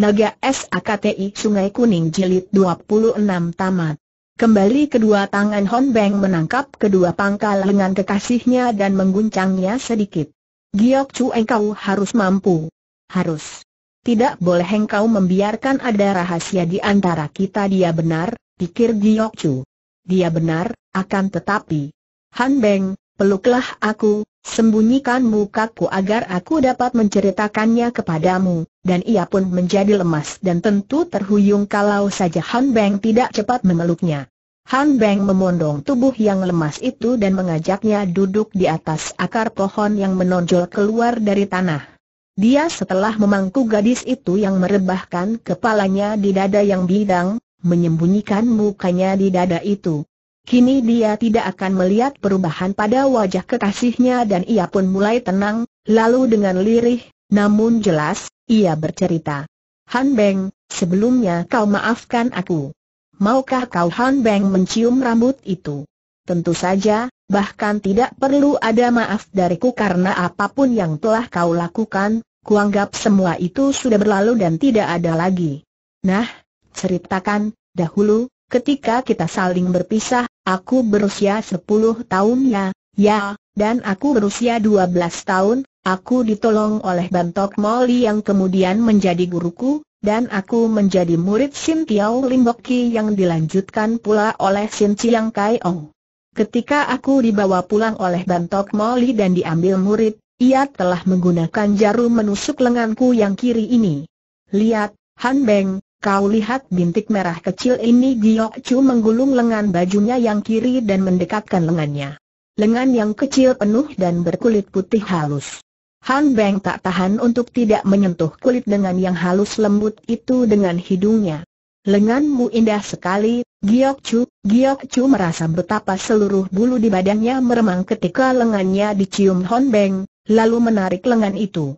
Naga SAKTI Sungai Kuning Jilid 26 Tamat Kembali kedua tangan Hon Beng menangkap kedua pangkal lengan kekasihnya dan mengguncangnya sedikit. Giok Chu engkau harus mampu. Harus. Tidak boleh engkau membiarkan ada rahasia di antara kita dia benar, pikir Giok Chu. Dia benar, akan tetapi. Han Beng, peluklah aku, sembunyikan mukaku agar aku dapat menceritakannya kepadamu, dan ia pun menjadi lemas dan tentu terhuyung kalau saja Han Beng tidak cepat memeluknya. Han Beng memondong tubuh yang lemas itu dan mengajaknya duduk di atas akar pohon yang menonjol keluar dari tanah. Dia setelah memangku gadis itu yang merebahkan kepalanya di dada yang bidang, menyembunyikan mukanya di dada itu, Kini dia tidak akan melihat perubahan pada wajah kekasihnya dan ia pun mulai tenang, lalu dengan lirih, namun jelas, ia bercerita. Han Beng, sebelumnya kau maafkan aku. Maukah kau Han Beng mencium rambut itu? Tentu saja, bahkan tidak perlu ada maaf dariku karena apapun yang telah kau lakukan, kuanggap semua itu sudah berlalu dan tidak ada lagi. Nah, ceritakan, dahulu, ketika kita saling berpisah, Aku berusia 10 tahun ya, ya, dan aku berusia 12 tahun, aku ditolong oleh Bantok Moli yang kemudian menjadi guruku, dan aku menjadi murid Sin Tiao Limboki yang dilanjutkan pula oleh Sin Chiang Kai Ong. Ketika aku dibawa pulang oleh Bantok Moli dan diambil murid, ia telah menggunakan jarum menusuk lenganku yang kiri ini. Lihat, Han Beng, Kau lihat bintik merah kecil ini Giok Chu menggulung lengan bajunya yang kiri dan mendekatkan lengannya. Lengan yang kecil penuh dan berkulit putih halus. Han Beng tak tahan untuk tidak menyentuh kulit dengan yang halus lembut itu dengan hidungnya. Lenganmu indah sekali, Giok Chu. Giok Chu merasa betapa seluruh bulu di badannya meremang ketika lengannya dicium Han Beng, lalu menarik lengan itu.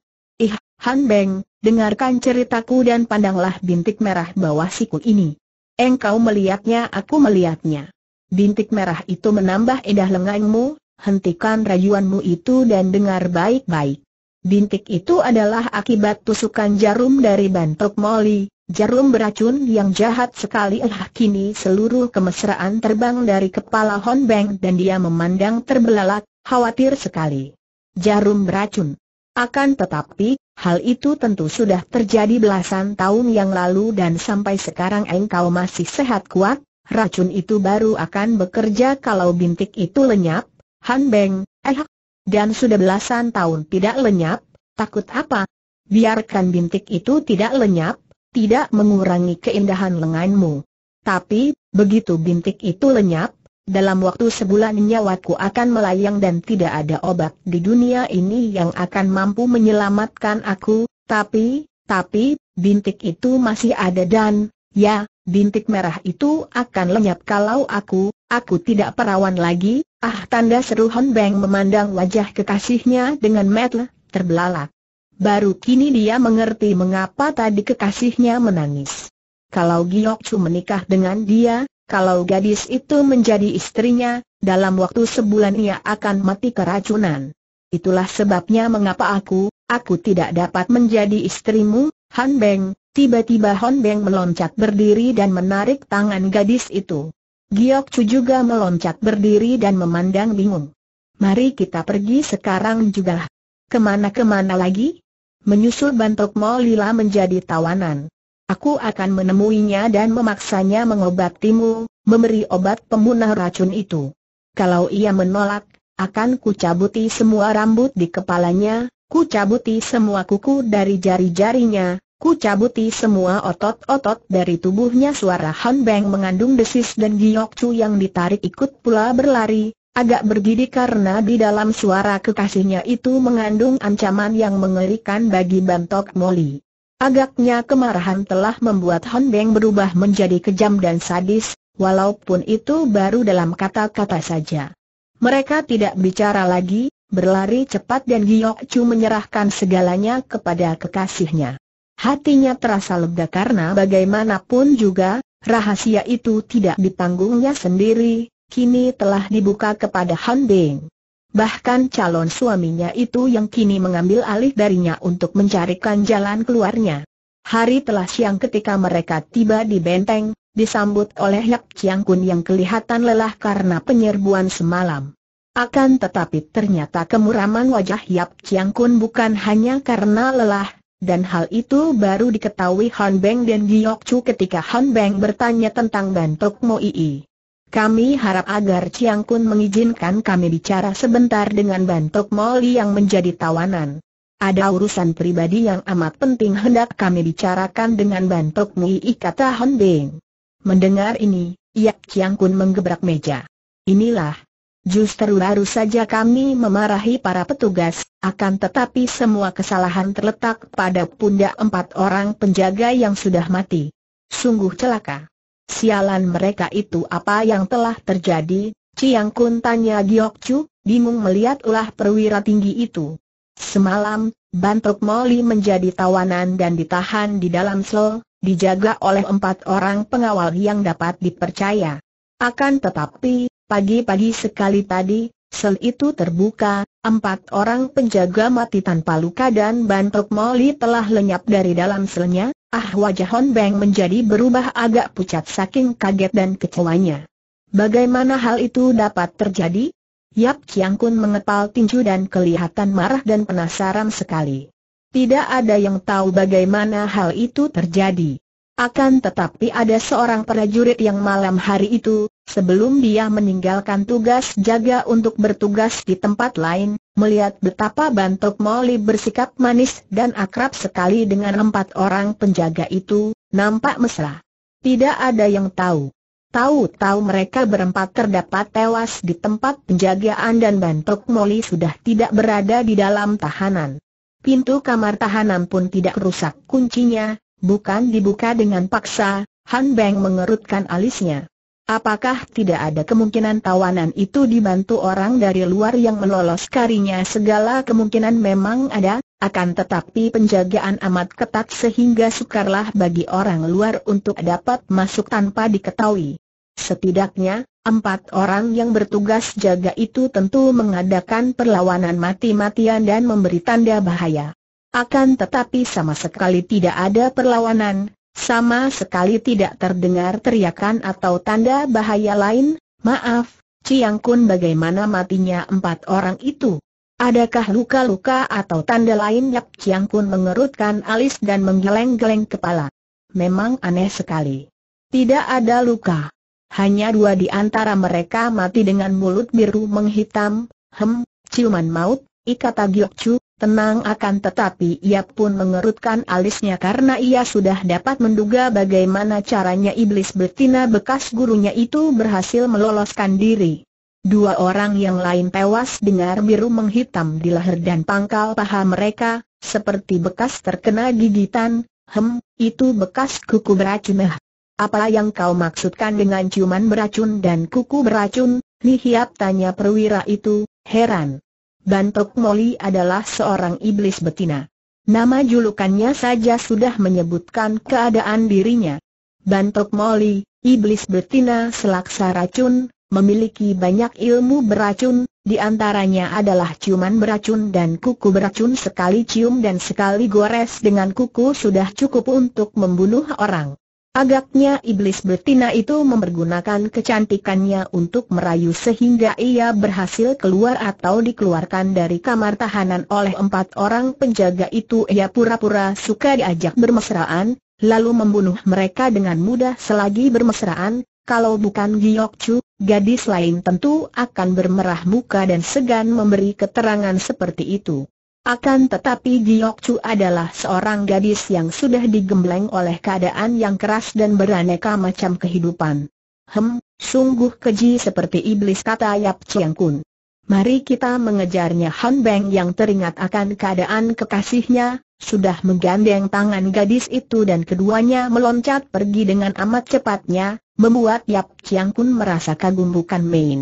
Han Beng, dengarkan ceritaku dan pandanglah bintik merah bawah siku ini. Engkau melihatnya aku melihatnya. Bintik merah itu menambah edah lenganmu, hentikan rayuanmu itu dan dengar baik-baik. Bintik itu adalah akibat tusukan jarum dari bantok Molly, jarum beracun yang jahat sekali eh kini seluruh kemesraan terbang dari kepala Beng dan dia memandang terbelalak, khawatir sekali. Jarum beracun. Akan tetapi, hal itu tentu sudah terjadi belasan tahun yang lalu dan sampai sekarang engkau masih sehat kuat, racun itu baru akan bekerja kalau bintik itu lenyap, Han Beng, eh, dan sudah belasan tahun tidak lenyap, takut apa? Biarkan bintik itu tidak lenyap, tidak mengurangi keindahan lenganmu. Tapi, begitu bintik itu lenyap, dalam waktu sebulan nyawaku akan melayang dan tidak ada obat di dunia ini yang akan mampu menyelamatkan aku, tapi, tapi, bintik itu masih ada dan, ya, bintik merah itu akan lenyap kalau aku, aku tidak perawan lagi, ah tanda seru Hon Beng memandang wajah kekasihnya dengan metel, terbelalak. Baru kini dia mengerti mengapa tadi kekasihnya menangis. Kalau Giok Chu menikah dengan dia, kalau gadis itu menjadi istrinya, dalam waktu sebulan ia akan mati keracunan. Itulah sebabnya mengapa aku, aku tidak dapat menjadi istrimu, Han Beng. Tiba-tiba Han Beng meloncat berdiri dan menarik tangan gadis itu. Giok Chu juga meloncat berdiri dan memandang bingung. Mari kita pergi sekarang juga. Kemana-kemana lagi? Menyusul Bantok Mo Lila menjadi tawanan. Aku akan menemuinya dan memaksanya mengobatimu, memberi obat pemunah racun itu. Kalau ia menolak, akan kucabuti semua rambut di kepalanya, kucabuti semua kuku dari jari-jarinya, kucabuti semua otot-otot dari tubuhnya. Suara Han Beng mengandung desis dan Giok Chu yang ditarik ikut pula berlari, agak bergidik karena di dalam suara kekasihnya itu mengandung ancaman yang mengerikan bagi Bantok Moli. Agaknya kemarahan telah membuat Hon Beng berubah menjadi kejam dan sadis, walaupun itu baru dalam kata-kata saja. Mereka tidak bicara lagi, berlari cepat dan Giok Chu menyerahkan segalanya kepada kekasihnya. Hatinya terasa lega karena bagaimanapun juga, rahasia itu tidak ditanggungnya sendiri, kini telah dibuka kepada Han Beng bahkan calon suaminya itu yang kini mengambil alih darinya untuk mencarikan jalan keluarnya. Hari telah siang ketika mereka tiba di benteng, disambut oleh Yap Chiang Kun yang kelihatan lelah karena penyerbuan semalam. Akan tetapi ternyata kemuraman wajah Yap Chiang Kun bukan hanya karena lelah, dan hal itu baru diketahui Han Beng dan Giok Chu ketika Han Beng bertanya tentang bentuk Mo Ii. Kami harap agar Chiang Kun mengizinkan kami bicara sebentar dengan Bantok Moli yang menjadi tawanan. Ada urusan pribadi yang amat penting hendak kami bicarakan dengan Bantok Mui kata Beng. Mendengar ini, Yak Chiang Kun menggebrak meja. Inilah. Justru baru saja kami memarahi para petugas, akan tetapi semua kesalahan terletak pada pundak empat orang penjaga yang sudah mati. Sungguh celaka. Sialan mereka itu apa yang telah terjadi? Ciang Kun tanya Giok Chu, bingung melihat ulah perwira tinggi itu. Semalam, Bantok Moli menjadi tawanan dan ditahan di dalam sel, dijaga oleh empat orang pengawal yang dapat dipercaya. Akan tetapi, pagi-pagi sekali tadi, sel itu terbuka, empat orang penjaga mati tanpa luka dan Bantok Moli telah lenyap dari dalam selnya, Ah wajah Hon Beng menjadi berubah agak pucat saking kaget dan kecewanya. Bagaimana hal itu dapat terjadi? Yap Chiang Kun mengepal tinju dan kelihatan marah dan penasaran sekali. Tidak ada yang tahu bagaimana hal itu terjadi. Akan tetapi ada seorang prajurit yang malam hari itu, Sebelum dia meninggalkan tugas jaga untuk bertugas di tempat lain, melihat betapa Bantok Moli bersikap manis dan akrab sekali dengan empat orang penjaga itu, nampak mesra. Tidak ada yang tahu. Tahu-tahu mereka berempat terdapat tewas di tempat penjagaan dan Bantok Moli sudah tidak berada di dalam tahanan. Pintu kamar tahanan pun tidak rusak kuncinya, bukan dibuka dengan paksa, Han Beng mengerutkan alisnya. Apakah tidak ada kemungkinan tawanan itu dibantu orang dari luar yang menolos karinya segala kemungkinan memang ada, akan tetapi penjagaan amat ketat sehingga sukarlah bagi orang luar untuk dapat masuk tanpa diketahui. Setidaknya, empat orang yang bertugas jaga itu tentu mengadakan perlawanan mati-matian dan memberi tanda bahaya. Akan tetapi sama sekali tidak ada perlawanan, sama sekali tidak terdengar teriakan atau tanda bahaya lain, maaf, Ciang Kun bagaimana matinya empat orang itu? Adakah luka-luka atau tanda lain? Yap Ciang Kun mengerutkan alis dan menggeleng-geleng kepala. Memang aneh sekali. Tidak ada luka. Hanya dua di antara mereka mati dengan mulut biru menghitam, hem, ciuman maut, ikata cu, Tenang akan tetapi ia pun mengerutkan alisnya karena ia sudah dapat menduga bagaimana caranya iblis betina bekas gurunya itu berhasil meloloskan diri. Dua orang yang lain tewas dengar biru menghitam di leher dan pangkal paha mereka, seperti bekas terkena gigitan, hem, itu bekas kuku beracun eh. Apa yang kau maksudkan dengan ciuman beracun dan kuku beracun, Hiap tanya perwira itu, heran. Bantok Moli adalah seorang iblis betina. Nama julukannya saja sudah menyebutkan keadaan dirinya. Bantok Moli, iblis betina selaksa racun, memiliki banyak ilmu beracun, di antaranya adalah ciuman beracun dan kuku beracun sekali cium dan sekali gores dengan kuku sudah cukup untuk membunuh orang. Agaknya iblis betina itu mempergunakan kecantikannya untuk merayu sehingga ia berhasil keluar atau dikeluarkan dari kamar tahanan oleh empat orang penjaga itu ia pura-pura suka diajak bermesraan, lalu membunuh mereka dengan mudah selagi bermesraan, kalau bukan Giok Chu, gadis lain tentu akan bermerah muka dan segan memberi keterangan seperti itu. Akan tetapi Giok Chu adalah seorang gadis yang sudah digembleng oleh keadaan yang keras dan beraneka macam kehidupan. Hem, sungguh keji seperti iblis kata Yap Chiang Kun. Mari kita mengejarnya Han Beng yang teringat akan keadaan kekasihnya, sudah menggandeng tangan gadis itu dan keduanya meloncat pergi dengan amat cepatnya, membuat Yap Chiang Kun merasa kagum bukan main.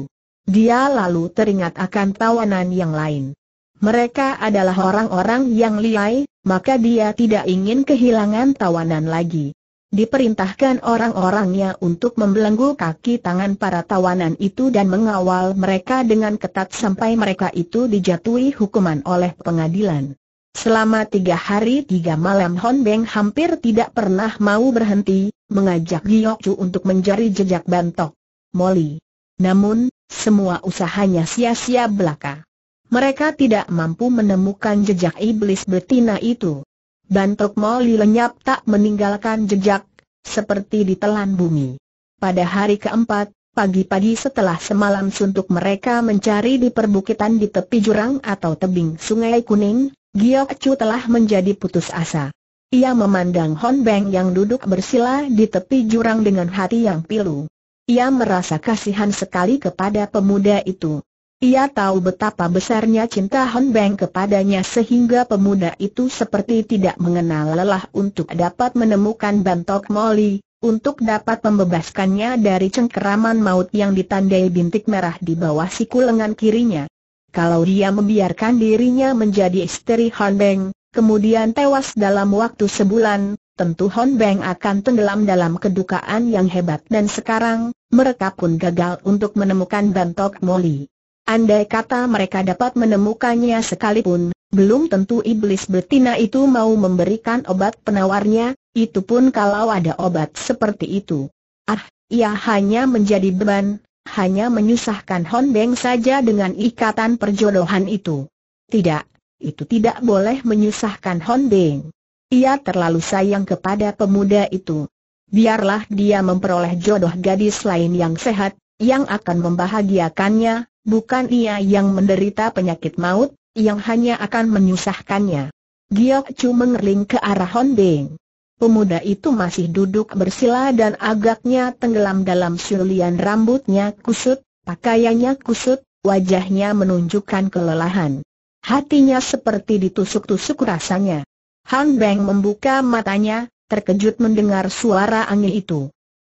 Dia lalu teringat akan tawanan yang lain. Mereka adalah orang-orang yang liai, maka dia tidak ingin kehilangan tawanan lagi. Diperintahkan orang-orangnya untuk membelenggu kaki tangan para tawanan itu dan mengawal mereka dengan ketat sampai mereka itu dijatuhi hukuman oleh pengadilan. Selama tiga hari tiga malam Hon Beng hampir tidak pernah mau berhenti, mengajak Giyok Chu untuk mencari jejak bantok. Molly. Namun, semua usahanya sia-sia belaka mereka tidak mampu menemukan jejak iblis betina itu. Bantok Moli lenyap tak meninggalkan jejak, seperti ditelan bumi. Pada hari keempat, pagi-pagi setelah semalam suntuk mereka mencari di perbukitan di tepi jurang atau tebing sungai kuning, Giyok Chu telah menjadi putus asa. Ia memandang Hon Beng yang duduk bersila di tepi jurang dengan hati yang pilu. Ia merasa kasihan sekali kepada pemuda itu. Ia tahu betapa besarnya cinta Hon Beng kepadanya sehingga pemuda itu seperti tidak mengenal lelah untuk dapat menemukan bantok Molly, untuk dapat membebaskannya dari cengkeraman maut yang ditandai bintik merah di bawah siku lengan kirinya. Kalau dia membiarkan dirinya menjadi istri Hon Beng, kemudian tewas dalam waktu sebulan, tentu Hon Beng akan tenggelam dalam kedukaan yang hebat dan sekarang, mereka pun gagal untuk menemukan bantok Molly. Andai kata mereka dapat menemukannya sekalipun, belum tentu iblis betina itu mau memberikan obat penawarnya, itu pun kalau ada obat seperti itu. Ah, ia hanya menjadi beban, hanya menyusahkan Beng saja dengan ikatan perjodohan itu. Tidak, itu tidak boleh menyusahkan Beng. Ia terlalu sayang kepada pemuda itu. Biarlah dia memperoleh jodoh gadis lain yang sehat, yang akan membahagiakannya, bukan ia yang menderita penyakit maut, yang hanya akan menyusahkannya. Giok Chu mengerling ke arah Hondeng. Pemuda itu masih duduk bersila dan agaknya tenggelam dalam sulian rambutnya kusut, pakaiannya kusut, wajahnya menunjukkan kelelahan. Hatinya seperti ditusuk-tusuk rasanya. Han Beng membuka matanya, terkejut mendengar suara angin itu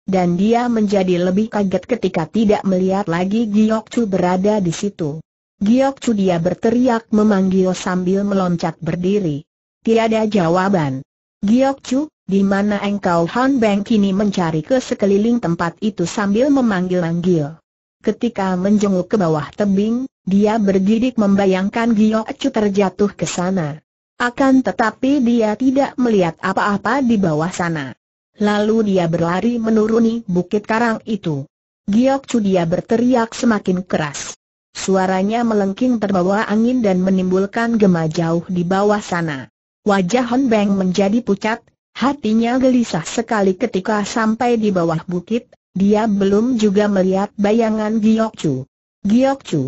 dan dia menjadi lebih kaget ketika tidak melihat lagi Giok Chu berada di situ. Giok Chu dia berteriak memanggil sambil meloncat berdiri. Tiada jawaban. Giok Chu, di mana engkau Han Beng kini mencari ke sekeliling tempat itu sambil memanggil-manggil. Ketika menjenguk ke bawah tebing, dia bergidik membayangkan Giok Chu terjatuh ke sana. Akan tetapi dia tidak melihat apa-apa di bawah sana. Lalu dia berlari menuruni bukit karang itu. Giok Chu dia berteriak semakin keras. Suaranya melengking terbawa angin dan menimbulkan gema jauh di bawah sana. Wajah Hon Beng menjadi pucat, hatinya gelisah sekali ketika sampai di bawah bukit, dia belum juga melihat bayangan Giok Chu. Giok Chu,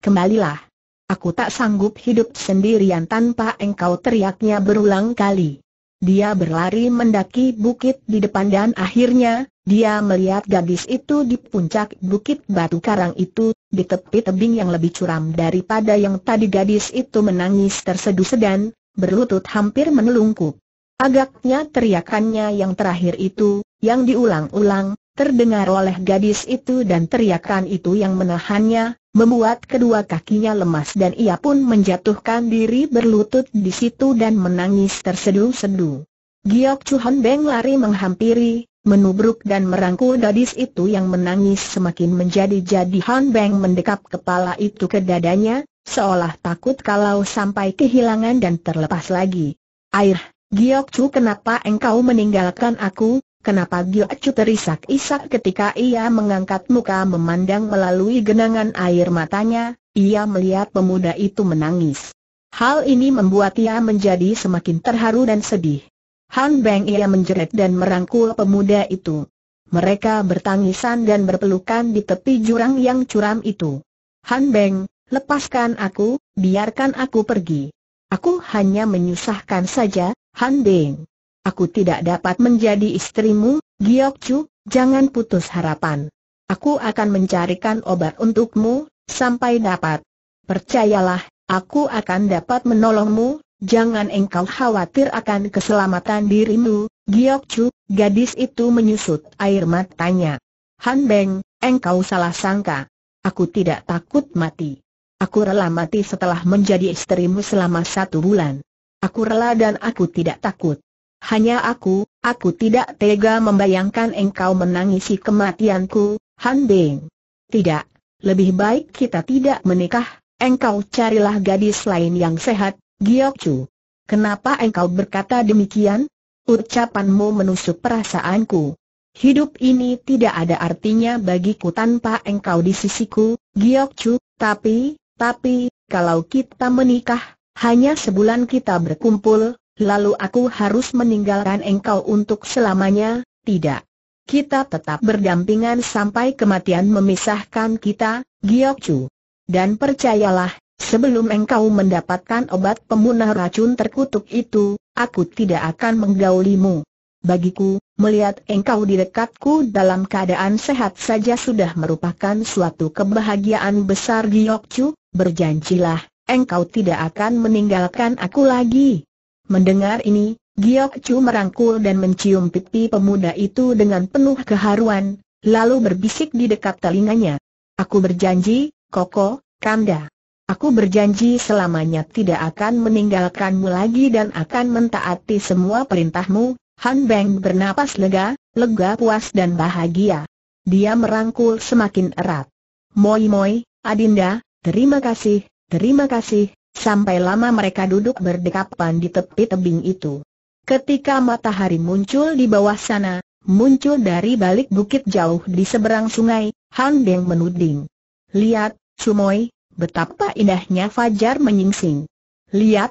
kembalilah. Aku tak sanggup hidup sendirian tanpa engkau teriaknya berulang kali. Dia berlari mendaki bukit di depan dan akhirnya, dia melihat gadis itu di puncak bukit batu karang itu, di tepi tebing yang lebih curam daripada yang tadi gadis itu menangis terseduh sedan, berlutut hampir menelungkup. Agaknya teriakannya yang terakhir itu, yang diulang-ulang, terdengar oleh gadis itu dan teriakan itu yang menahannya, membuat kedua kakinya lemas dan ia pun menjatuhkan diri berlutut di situ dan menangis tersedu-sedu. Giok Chuhan Beng lari menghampiri, menubruk dan merangkul gadis itu yang menangis semakin menjadi-jadi Han Beng mendekap kepala itu ke dadanya, seolah takut kalau sampai kehilangan dan terlepas lagi. Air, Giok Chu kenapa engkau meninggalkan aku, Kenapa Acu terisak-isak ketika ia mengangkat muka memandang melalui genangan air matanya, ia melihat pemuda itu menangis. Hal ini membuat ia menjadi semakin terharu dan sedih. Han Beng ia menjerit dan merangkul pemuda itu. Mereka bertangisan dan berpelukan di tepi jurang yang curam itu. Han Beng, lepaskan aku, biarkan aku pergi. Aku hanya menyusahkan saja, Han Beng. Aku tidak dapat menjadi istrimu, Giok Chu, jangan putus harapan. Aku akan mencarikan obat untukmu, sampai dapat. Percayalah, aku akan dapat menolongmu, jangan engkau khawatir akan keselamatan dirimu, Giok Chu, gadis itu menyusut air matanya. Han Beng, engkau salah sangka. Aku tidak takut mati. Aku rela mati setelah menjadi istrimu selama satu bulan. Aku rela dan aku tidak takut. Hanya aku, aku tidak tega membayangkan engkau menangisi kematianku, Han Beng. Tidak, lebih baik kita tidak menikah, engkau carilah gadis lain yang sehat, Giok Chu. Kenapa engkau berkata demikian? Ucapanmu menusuk perasaanku. Hidup ini tidak ada artinya bagiku tanpa engkau di sisiku, Giok Chu, tapi, tapi, kalau kita menikah, hanya sebulan kita berkumpul, lalu aku harus meninggalkan engkau untuk selamanya, tidak. Kita tetap berdampingan sampai kematian memisahkan kita, Giok Chu. Dan percayalah, sebelum engkau mendapatkan obat pemunah racun terkutuk itu, aku tidak akan menggaulimu. Bagiku, melihat engkau di dekatku dalam keadaan sehat saja sudah merupakan suatu kebahagiaan besar Giok Chu, berjanjilah, engkau tidak akan meninggalkan aku lagi. Mendengar ini, Giok Chu merangkul dan mencium pipi pemuda itu dengan penuh keharuan, lalu berbisik di dekat telinganya. Aku berjanji, Koko, Kanda. Aku berjanji selamanya tidak akan meninggalkanmu lagi dan akan mentaati semua perintahmu. Han Beng bernapas lega, lega puas dan bahagia. Dia merangkul semakin erat. Moi moi, Adinda, terima kasih, terima kasih, Sampai lama mereka duduk berdekapan di tepi tebing itu. Ketika matahari muncul di bawah sana, muncul dari balik bukit jauh di seberang sungai, Han Deng menuding. Lihat, Sumoy, betapa indahnya Fajar menyingsing. Lihat,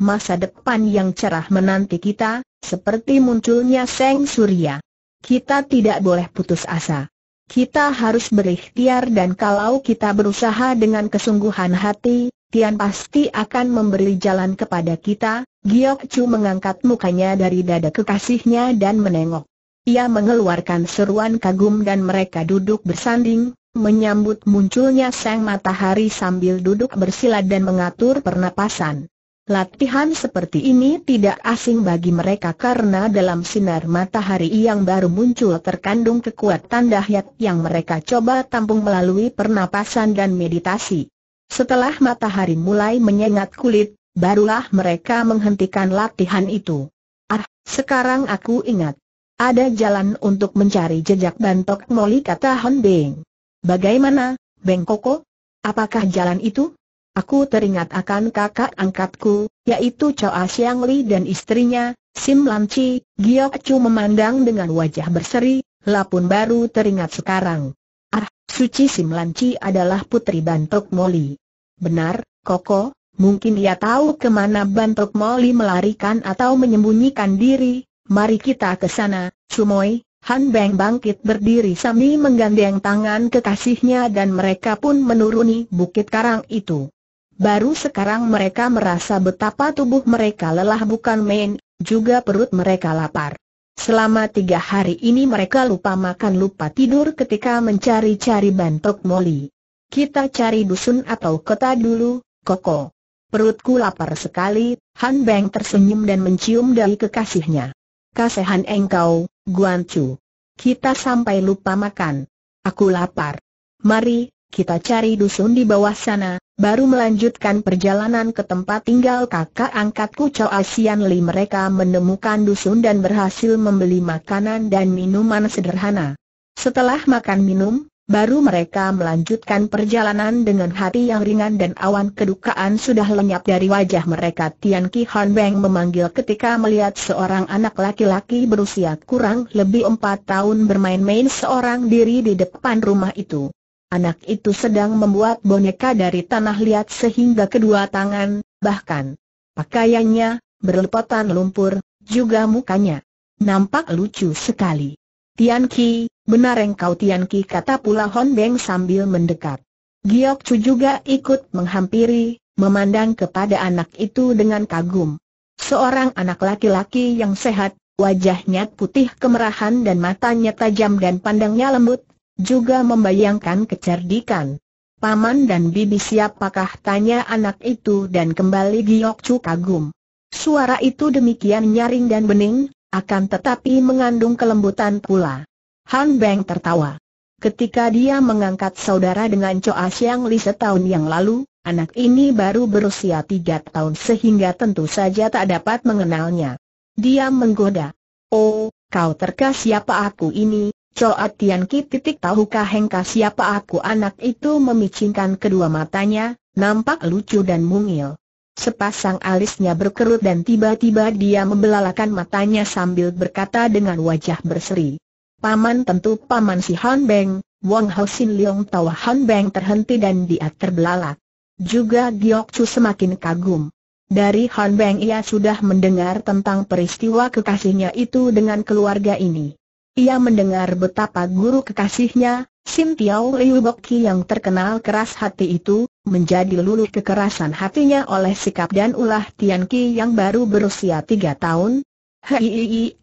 masa depan yang cerah menanti kita, seperti munculnya Seng Surya. Kita tidak boleh putus asa. Kita harus berikhtiar dan kalau kita berusaha dengan kesungguhan hati, Tian pasti akan memberi jalan kepada kita, Giok Chu mengangkat mukanya dari dada kekasihnya dan menengok. Ia mengeluarkan seruan kagum dan mereka duduk bersanding, menyambut munculnya sang matahari sambil duduk bersila dan mengatur pernapasan. Latihan seperti ini tidak asing bagi mereka karena dalam sinar matahari yang baru muncul terkandung kekuatan dahyat yang mereka coba tampung melalui pernapasan dan meditasi. Setelah matahari mulai menyengat kulit, barulah mereka menghentikan latihan itu. Ah, sekarang aku ingat. Ada jalan untuk mencari jejak bantok Moli kata Hon Beng. Bagaimana, Beng Koko? Apakah jalan itu? Aku teringat akan kakak angkatku, yaitu Choa Siang Li dan istrinya, Sim Lam Chi, Giok Chu memandang dengan wajah berseri, Lapun baru teringat sekarang. Ah, Suci Simlanci adalah putri Bantok Moli. Benar, Koko, mungkin ia tahu kemana Bantok Moli melarikan atau menyembunyikan diri, mari kita ke sana, Sumoy. Han Beng bangkit berdiri sambil menggandeng tangan kekasihnya dan mereka pun menuruni bukit karang itu. Baru sekarang mereka merasa betapa tubuh mereka lelah bukan main, juga perut mereka lapar. Selama tiga hari ini mereka lupa makan lupa tidur ketika mencari-cari bantok Moli. Kita cari dusun atau kota dulu, Koko. Perutku lapar sekali, Han Beng tersenyum dan mencium dari kekasihnya. Kasihan engkau, Guan Chu. Kita sampai lupa makan. Aku lapar. Mari, kita cari dusun di bawah sana, baru melanjutkan perjalanan ke tempat tinggal kakak angkatku kucu Asian Li mereka menemukan dusun dan berhasil membeli makanan dan minuman sederhana. Setelah makan minum, baru mereka melanjutkan perjalanan dengan hati yang ringan dan awan kedukaan sudah lenyap dari wajah mereka Tian Ki Han Beng memanggil ketika melihat seorang anak laki-laki berusia kurang lebih empat tahun bermain-main seorang diri di depan rumah itu. Anak itu sedang membuat boneka dari tanah liat sehingga kedua tangan, bahkan pakaiannya, berlepotan lumpur, juga mukanya. Nampak lucu sekali. Tian Ki, benar engkau Tian Ki kata pula Hon Beng sambil mendekat. Giok Chu juga ikut menghampiri, memandang kepada anak itu dengan kagum. Seorang anak laki-laki yang sehat, wajahnya putih kemerahan dan matanya tajam dan pandangnya lembut, juga membayangkan kecerdikan. Paman dan bibi siapakah tanya anak itu dan kembali Giok Chu kagum. Suara itu demikian nyaring dan bening, akan tetapi mengandung kelembutan pula. Han Beng tertawa. Ketika dia mengangkat saudara dengan Choa Siang Li setahun yang lalu, anak ini baru berusia tiga tahun sehingga tentu saja tak dapat mengenalnya. Dia menggoda. Oh, kau terkasih siapa aku ini, Coa Tian Ki titik tahukah Hengka siapa aku anak itu memicingkan kedua matanya, nampak lucu dan mungil. Sepasang alisnya berkerut dan tiba-tiba dia membelalakan matanya sambil berkata dengan wajah berseri. Paman tentu paman si Han Beng, Wang Hao Sin Leong tawa Han Beng terhenti dan dia terbelalak. Juga Giok Chu semakin kagum. Dari Han Beng ia sudah mendengar tentang peristiwa kekasihnya itu dengan keluarga ini. Ia mendengar betapa guru kekasihnya, Sim Tiao Liu Boki yang terkenal keras hati itu, menjadi luluh kekerasan hatinya oleh sikap dan ulah Tian Ki yang baru berusia tiga tahun. Hei,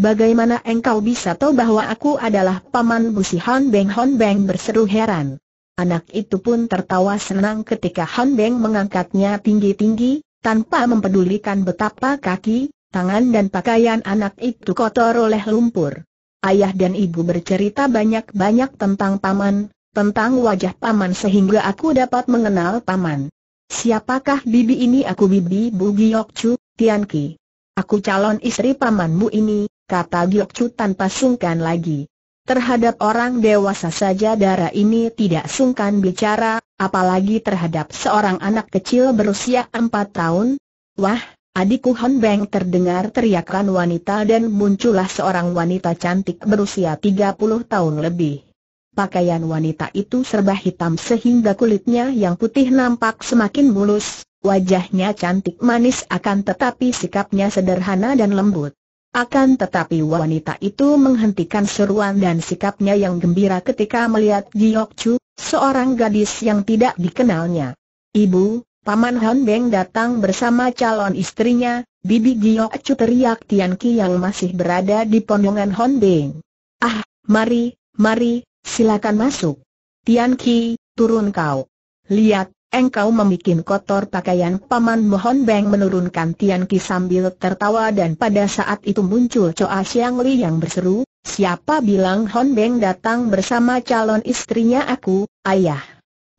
Bagaimana engkau bisa tahu bahwa aku adalah paman Busi Han Beng Han Beng berseru heran. Anak itu pun tertawa senang ketika Han Beng mengangkatnya tinggi-tinggi, tanpa mempedulikan betapa kaki, tangan dan pakaian anak itu kotor oleh lumpur. Ayah dan ibu bercerita banyak-banyak tentang paman, tentang wajah paman sehingga aku dapat mengenal paman. Siapakah bibi ini aku bibi Bu Giokcu, Tianqi? Aku calon istri pamanmu ini, kata Giokcu tanpa sungkan lagi. Terhadap orang dewasa saja darah ini tidak sungkan bicara, apalagi terhadap seorang anak kecil berusia 4 tahun. Wah, Adikku Hon Beng terdengar teriakan wanita dan muncullah seorang wanita cantik berusia 30 tahun lebih. Pakaian wanita itu serba hitam sehingga kulitnya yang putih nampak semakin mulus, wajahnya cantik manis akan tetapi sikapnya sederhana dan lembut. Akan tetapi wanita itu menghentikan seruan dan sikapnya yang gembira ketika melihat Giyok Chu, seorang gadis yang tidak dikenalnya. Ibu, Paman Han Beng datang bersama calon istrinya, Bibi Giok Chu teriak Tian Ki yang masih berada di pondongan Hon Beng. Ah, mari, mari, silakan masuk. Tian Ki, turun kau. Lihat, engkau membuat kotor pakaian Paman Mohon Beng menurunkan Tian Ki sambil tertawa dan pada saat itu muncul Choa Siang Li yang berseru, siapa bilang Hon Beng datang bersama calon istrinya aku, ayah.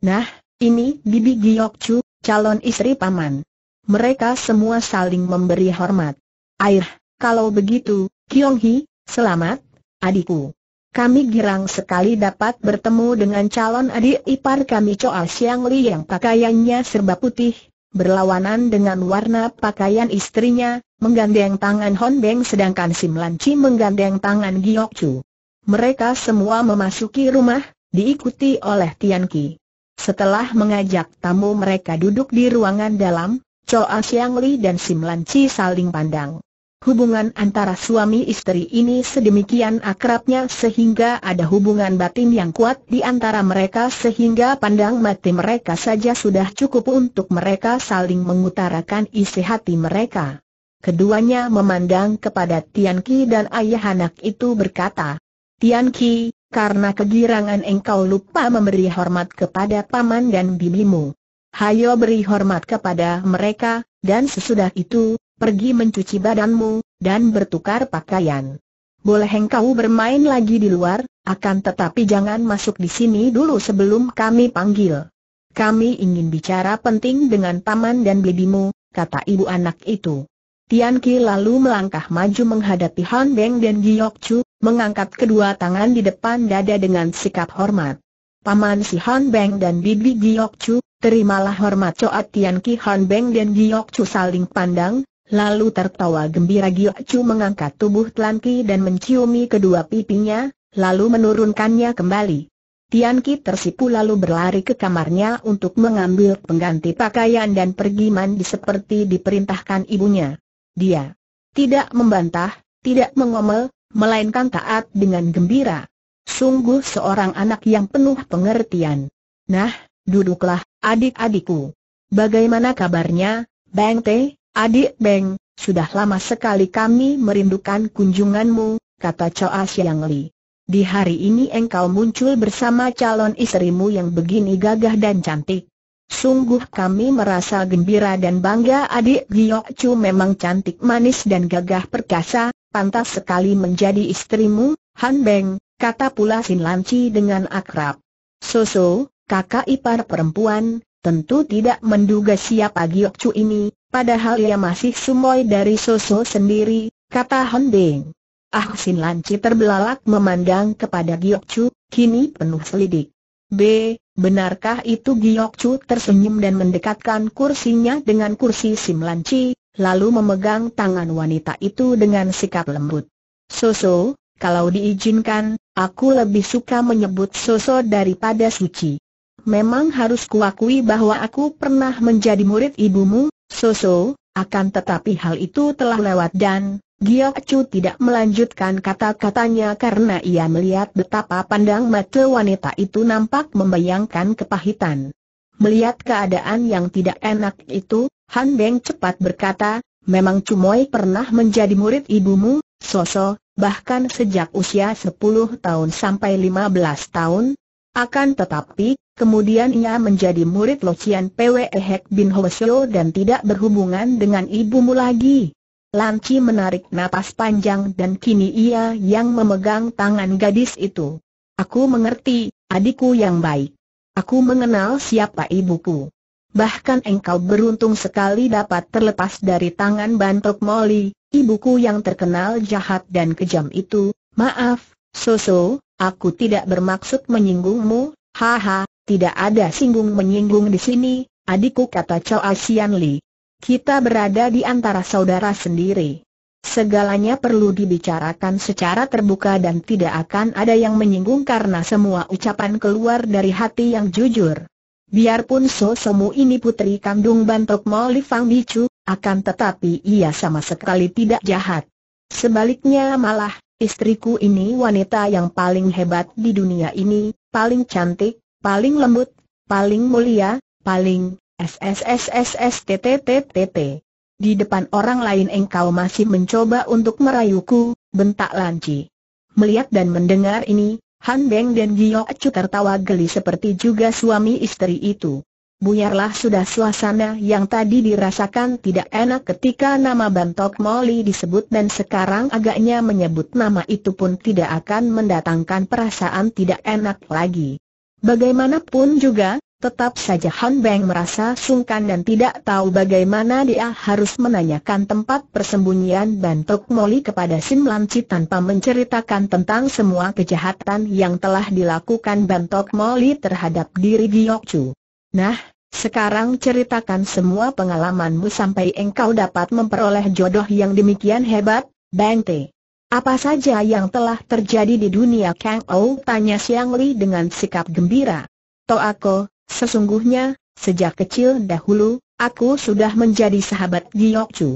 Nah, ini Bibi Giok Chu, calon istri paman. Mereka semua saling memberi hormat. Air, kalau begitu, Kiong Hi, selamat, adikku. Kami girang sekali dapat bertemu dengan calon adik ipar kami Choa Siang Li yang pakaiannya serba putih, berlawanan dengan warna pakaian istrinya, menggandeng tangan Hon Beng sedangkan Sim Lan Chi menggandeng tangan Giok Chu. Mereka semua memasuki rumah, diikuti oleh Tian Ki. Setelah mengajak tamu mereka duduk di ruangan dalam, Choa Siang Li dan Sim Lan Chi saling pandang. Hubungan antara suami istri ini sedemikian akrabnya sehingga ada hubungan batin yang kuat di antara mereka sehingga pandang mati mereka saja sudah cukup untuk mereka saling mengutarakan isi hati mereka. Keduanya memandang kepada Tian Ki dan ayah anak itu berkata, Tian Ki, karena kegirangan engkau lupa memberi hormat kepada paman dan bibimu. Hayo beri hormat kepada mereka, dan sesudah itu, pergi mencuci badanmu, dan bertukar pakaian. Boleh engkau bermain lagi di luar, akan tetapi jangan masuk di sini dulu sebelum kami panggil. Kami ingin bicara penting dengan paman dan bibimu, kata ibu anak itu. Tian Ki lalu melangkah maju menghadapi Han Beng dan Giok Chu, mengangkat kedua tangan di depan dada dengan sikap hormat. Paman si Han Beng dan Bibi Giok Chu, terimalah hormat Coat Tian Ki Han Beng dan Giok Chu saling pandang, lalu tertawa gembira Giok Chu mengangkat tubuh Tian Ki dan menciumi kedua pipinya, lalu menurunkannya kembali. Tian Ki tersipu lalu berlari ke kamarnya untuk mengambil pengganti pakaian dan pergi mandi seperti diperintahkan ibunya. Dia tidak membantah, tidak mengomel, melainkan taat dengan gembira. Sungguh seorang anak yang penuh pengertian. Nah, duduklah, adik-adikku. Bagaimana kabarnya, Beng Te, adik Bang, sudah lama sekali kami merindukan kunjunganmu, kata Choa Siang Li. Di hari ini engkau muncul bersama calon istrimu yang begini gagah dan cantik. Sungguh kami merasa gembira dan bangga adik Giokchu Chu memang cantik manis dan gagah perkasa, pantas sekali menjadi istrimu, Han Beng, kata pula Sin Lanci dengan akrab. Soso, kakak ipar perempuan, tentu tidak menduga siapa Giokchu Chu ini, padahal ia masih sumoy dari Soso sendiri, kata Han Beng. Ah Sin Lanci terbelalak memandang kepada Giokchu, Chu, kini penuh selidik. B. Benarkah itu Giok Chu tersenyum dan mendekatkan kursinya dengan kursi Sim Lan Chi, lalu memegang tangan wanita itu dengan sikap lembut. Soso, kalau diizinkan, aku lebih suka menyebut Soso daripada Suci. Memang harus kuakui bahwa aku pernah menjadi murid ibumu, Soso, akan tetapi hal itu telah lewat dan, Gia Chu tidak melanjutkan kata-katanya karena ia melihat betapa pandang mata wanita itu nampak membayangkan kepahitan. Melihat keadaan yang tidak enak itu, Han Beng cepat berkata, memang Cumoy pernah menjadi murid ibumu, Soso, bahkan sejak usia 10 tahun sampai 15 tahun. Akan tetapi, kemudian ia menjadi murid Locian Pwe Hek Bin Hwesyo dan tidak berhubungan dengan ibumu lagi. Lanci menarik napas panjang dan kini ia yang memegang tangan gadis itu. Aku mengerti, adikku yang baik. Aku mengenal siapa ibuku. Bahkan engkau beruntung sekali dapat terlepas dari tangan bantok Molly, ibuku yang terkenal jahat dan kejam itu. Maaf, Soso, aku tidak bermaksud menyinggungmu, haha, tidak ada singgung menyinggung di sini, adikku kata Choa Xianli. Kita berada di antara saudara sendiri. Segalanya perlu dibicarakan secara terbuka dan tidak akan ada yang menyinggung karena semua ucapan keluar dari hati yang jujur. Biarpun So Semu ini putri kandung Bantok Moli Fang Bicu, akan tetapi ia sama sekali tidak jahat. Sebaliknya malah, istriku ini wanita yang paling hebat di dunia ini, paling cantik, paling lembut, paling mulia, paling, SSSSSTTTTT. Di depan orang lain engkau masih mencoba untuk merayuku, bentak Lanci. Melihat dan mendengar ini, Han Beng dan Gio Acu tertawa geli seperti juga suami istri itu. Buyarlah sudah suasana yang tadi dirasakan tidak enak ketika nama Bantok molly disebut dan sekarang agaknya menyebut nama itu pun tidak akan mendatangkan perasaan tidak enak lagi. Bagaimanapun juga, Tetap saja Han Beng merasa sungkan dan tidak tahu bagaimana dia harus menanyakan tempat persembunyian Bantok Moli kepada Sim Lanci tanpa menceritakan tentang semua kejahatan yang telah dilakukan Bantok Moli terhadap diri Giok Chu. Nah, sekarang ceritakan semua pengalamanmu sampai engkau dapat memperoleh jodoh yang demikian hebat, Bang Te. Apa saja yang telah terjadi di dunia Kang Ou? Tanya Siang Li dengan sikap gembira. Toako, Sesungguhnya, sejak kecil dahulu, aku sudah menjadi sahabat Giyok Chu.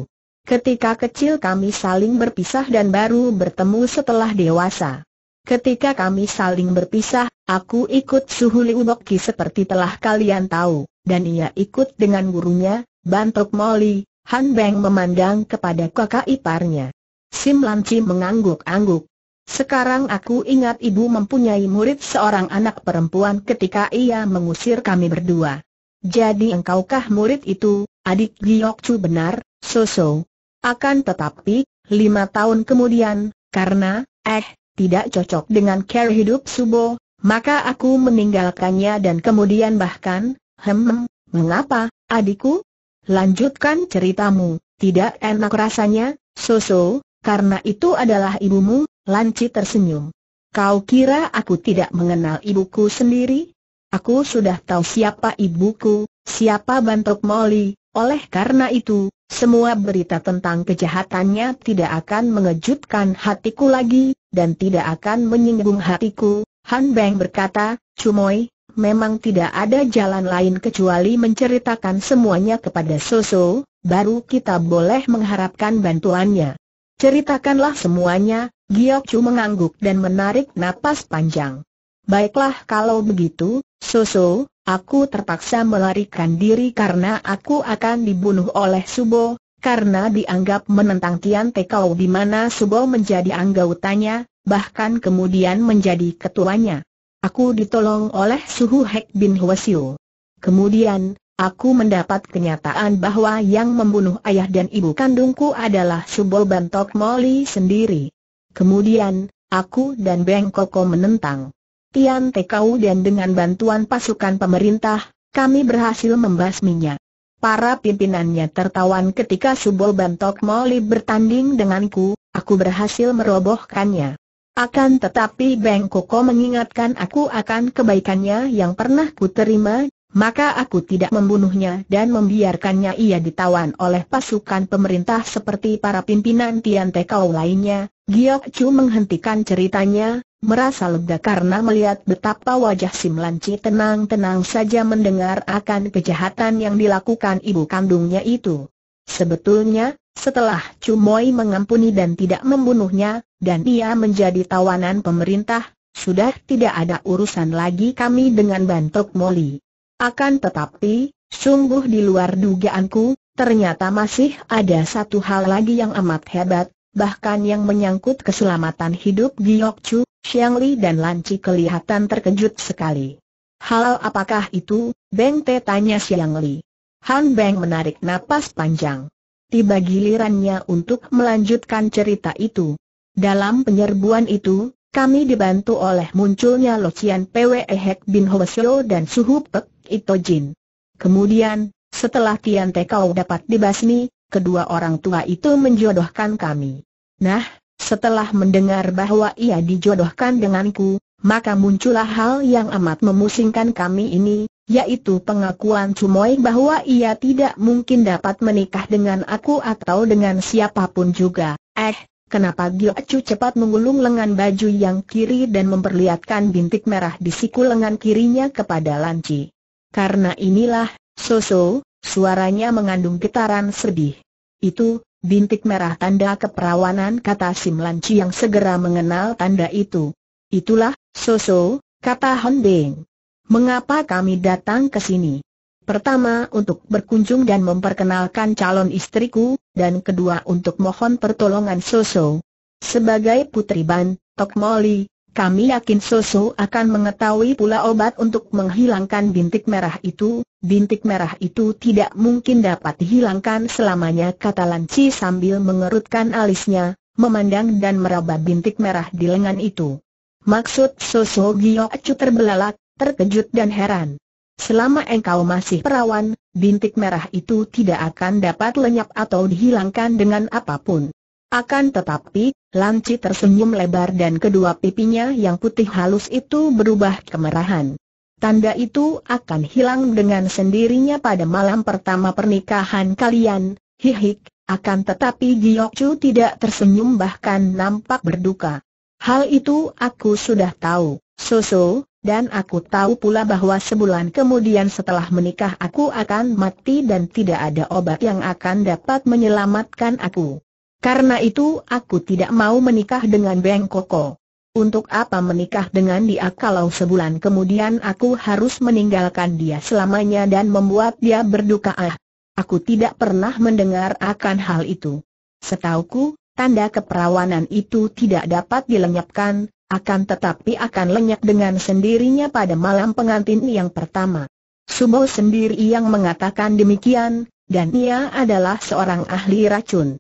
Ketika kecil kami saling berpisah dan baru bertemu setelah dewasa. Ketika kami saling berpisah, aku ikut Suhu Liu Ki seperti telah kalian tahu, dan ia ikut dengan gurunya, Bantok Moli, Han Beng memandang kepada kakak iparnya. Sim Chi mengangguk-angguk, sekarang aku ingat ibu mempunyai murid seorang anak perempuan ketika ia mengusir kami berdua. Jadi engkaukah murid itu, adik Giok Chu benar, Soso? Akan tetapi, lima tahun kemudian, karena, eh, tidak cocok dengan care hidup Subo, maka aku meninggalkannya dan kemudian bahkan, hem, mengapa, adikku? Lanjutkan ceritamu, tidak enak rasanya, Soso, karena itu adalah ibumu, Lanci tersenyum. Kau kira aku tidak mengenal ibuku sendiri? Aku sudah tahu siapa ibuku, siapa Bantok Moli, oleh karena itu, semua berita tentang kejahatannya tidak akan mengejutkan hatiku lagi, dan tidak akan menyinggung hatiku, Han Beng berkata, Cumoy, memang tidak ada jalan lain kecuali menceritakan semuanya kepada Soso, baru kita boleh mengharapkan bantuannya. Ceritakanlah semuanya, Giok Chu mengangguk dan menarik napas panjang. Baiklah kalau begitu, Soso, aku terpaksa melarikan diri karena aku akan dibunuh oleh Subo, karena dianggap menentang Tian Tekau di mana Subo menjadi anggotanya, bahkan kemudian menjadi ketuanya. Aku ditolong oleh Suhu Hek bin Hwasio. Kemudian, Aku mendapat kenyataan bahwa yang membunuh ayah dan ibu kandungku adalah Subol Bantok Moli sendiri. Kemudian, aku dan Beng Koko menentang. Tian Tekau dan dengan bantuan pasukan pemerintah, kami berhasil membasminya. Para pimpinannya tertawan ketika Subol Bantok Moli bertanding denganku, aku berhasil merobohkannya. Akan tetapi Beng Koko mengingatkan aku akan kebaikannya yang pernah ku terima maka aku tidak membunuhnya dan membiarkannya ia ditawan oleh pasukan pemerintah seperti para pimpinan Tian Tekau lainnya. Giok Chu menghentikan ceritanya, merasa lega karena melihat betapa wajah Sim Lanci tenang-tenang saja mendengar akan kejahatan yang dilakukan ibu kandungnya itu. Sebetulnya, setelah Chu Moi mengampuni dan tidak membunuhnya, dan ia menjadi tawanan pemerintah, sudah tidak ada urusan lagi kami dengan Bantok Moli. Akan tetapi, sungguh di luar dugaanku, ternyata masih ada satu hal lagi yang amat hebat, bahkan yang menyangkut keselamatan hidup Giok Chu, Xiang Li dan Lan Chi kelihatan terkejut sekali. Hal apakah itu? Beng Te tanya Xiang Li. Han Beng menarik napas panjang. Tiba gilirannya untuk melanjutkan cerita itu. Dalam penyerbuan itu, kami dibantu oleh munculnya Locian Pwe Hek Bin Seo dan Suhu Pek, Jin. Kemudian, setelah Tian Tekau dapat dibasmi, kedua orang tua itu menjodohkan kami. Nah, setelah mendengar bahwa ia dijodohkan denganku, maka muncullah hal yang amat memusingkan kami ini, yaitu pengakuan Cumoy bahwa ia tidak mungkin dapat menikah dengan aku atau dengan siapapun juga. Eh, kenapa Acu cepat mengulung lengan baju yang kiri dan memperlihatkan bintik merah di siku lengan kirinya kepada Lanci? Karena inilah, Soso, suaranya mengandung getaran sedih. Itu, bintik merah tanda keperawanan kata Simlanci yang segera mengenal tanda itu. Itulah, Soso, kata Hon Beng. Mengapa kami datang ke sini? Pertama untuk berkunjung dan memperkenalkan calon istriku, dan kedua untuk mohon pertolongan Soso. Sebagai putri Ban, Tok Moli, kami yakin Soso akan mengetahui pula obat untuk menghilangkan bintik merah itu, bintik merah itu tidak mungkin dapat dihilangkan selamanya kata Lanci sambil mengerutkan alisnya, memandang dan meraba bintik merah di lengan itu. Maksud Soso Gio Acu terbelalak, terkejut dan heran. Selama engkau masih perawan, bintik merah itu tidak akan dapat lenyap atau dihilangkan dengan apapun. Akan tetapi, Lanci tersenyum lebar dan kedua pipinya yang putih halus itu berubah kemerahan. Tanda itu akan hilang dengan sendirinya pada malam pertama pernikahan kalian, hihik, akan tetapi Giyokcu tidak tersenyum bahkan nampak berduka. Hal itu aku sudah tahu, Soso, dan aku tahu pula bahwa sebulan kemudian setelah menikah aku akan mati dan tidak ada obat yang akan dapat menyelamatkan aku. Karena itu aku tidak mau menikah dengan Beng Koko. Untuk apa menikah dengan dia kalau sebulan kemudian aku harus meninggalkan dia selamanya dan membuat dia berduka ah. Aku tidak pernah mendengar akan hal itu. Setauku, tanda keperawanan itu tidak dapat dilenyapkan, akan tetapi akan lenyap dengan sendirinya pada malam pengantin yang pertama. Subo sendiri yang mengatakan demikian, dan ia adalah seorang ahli racun.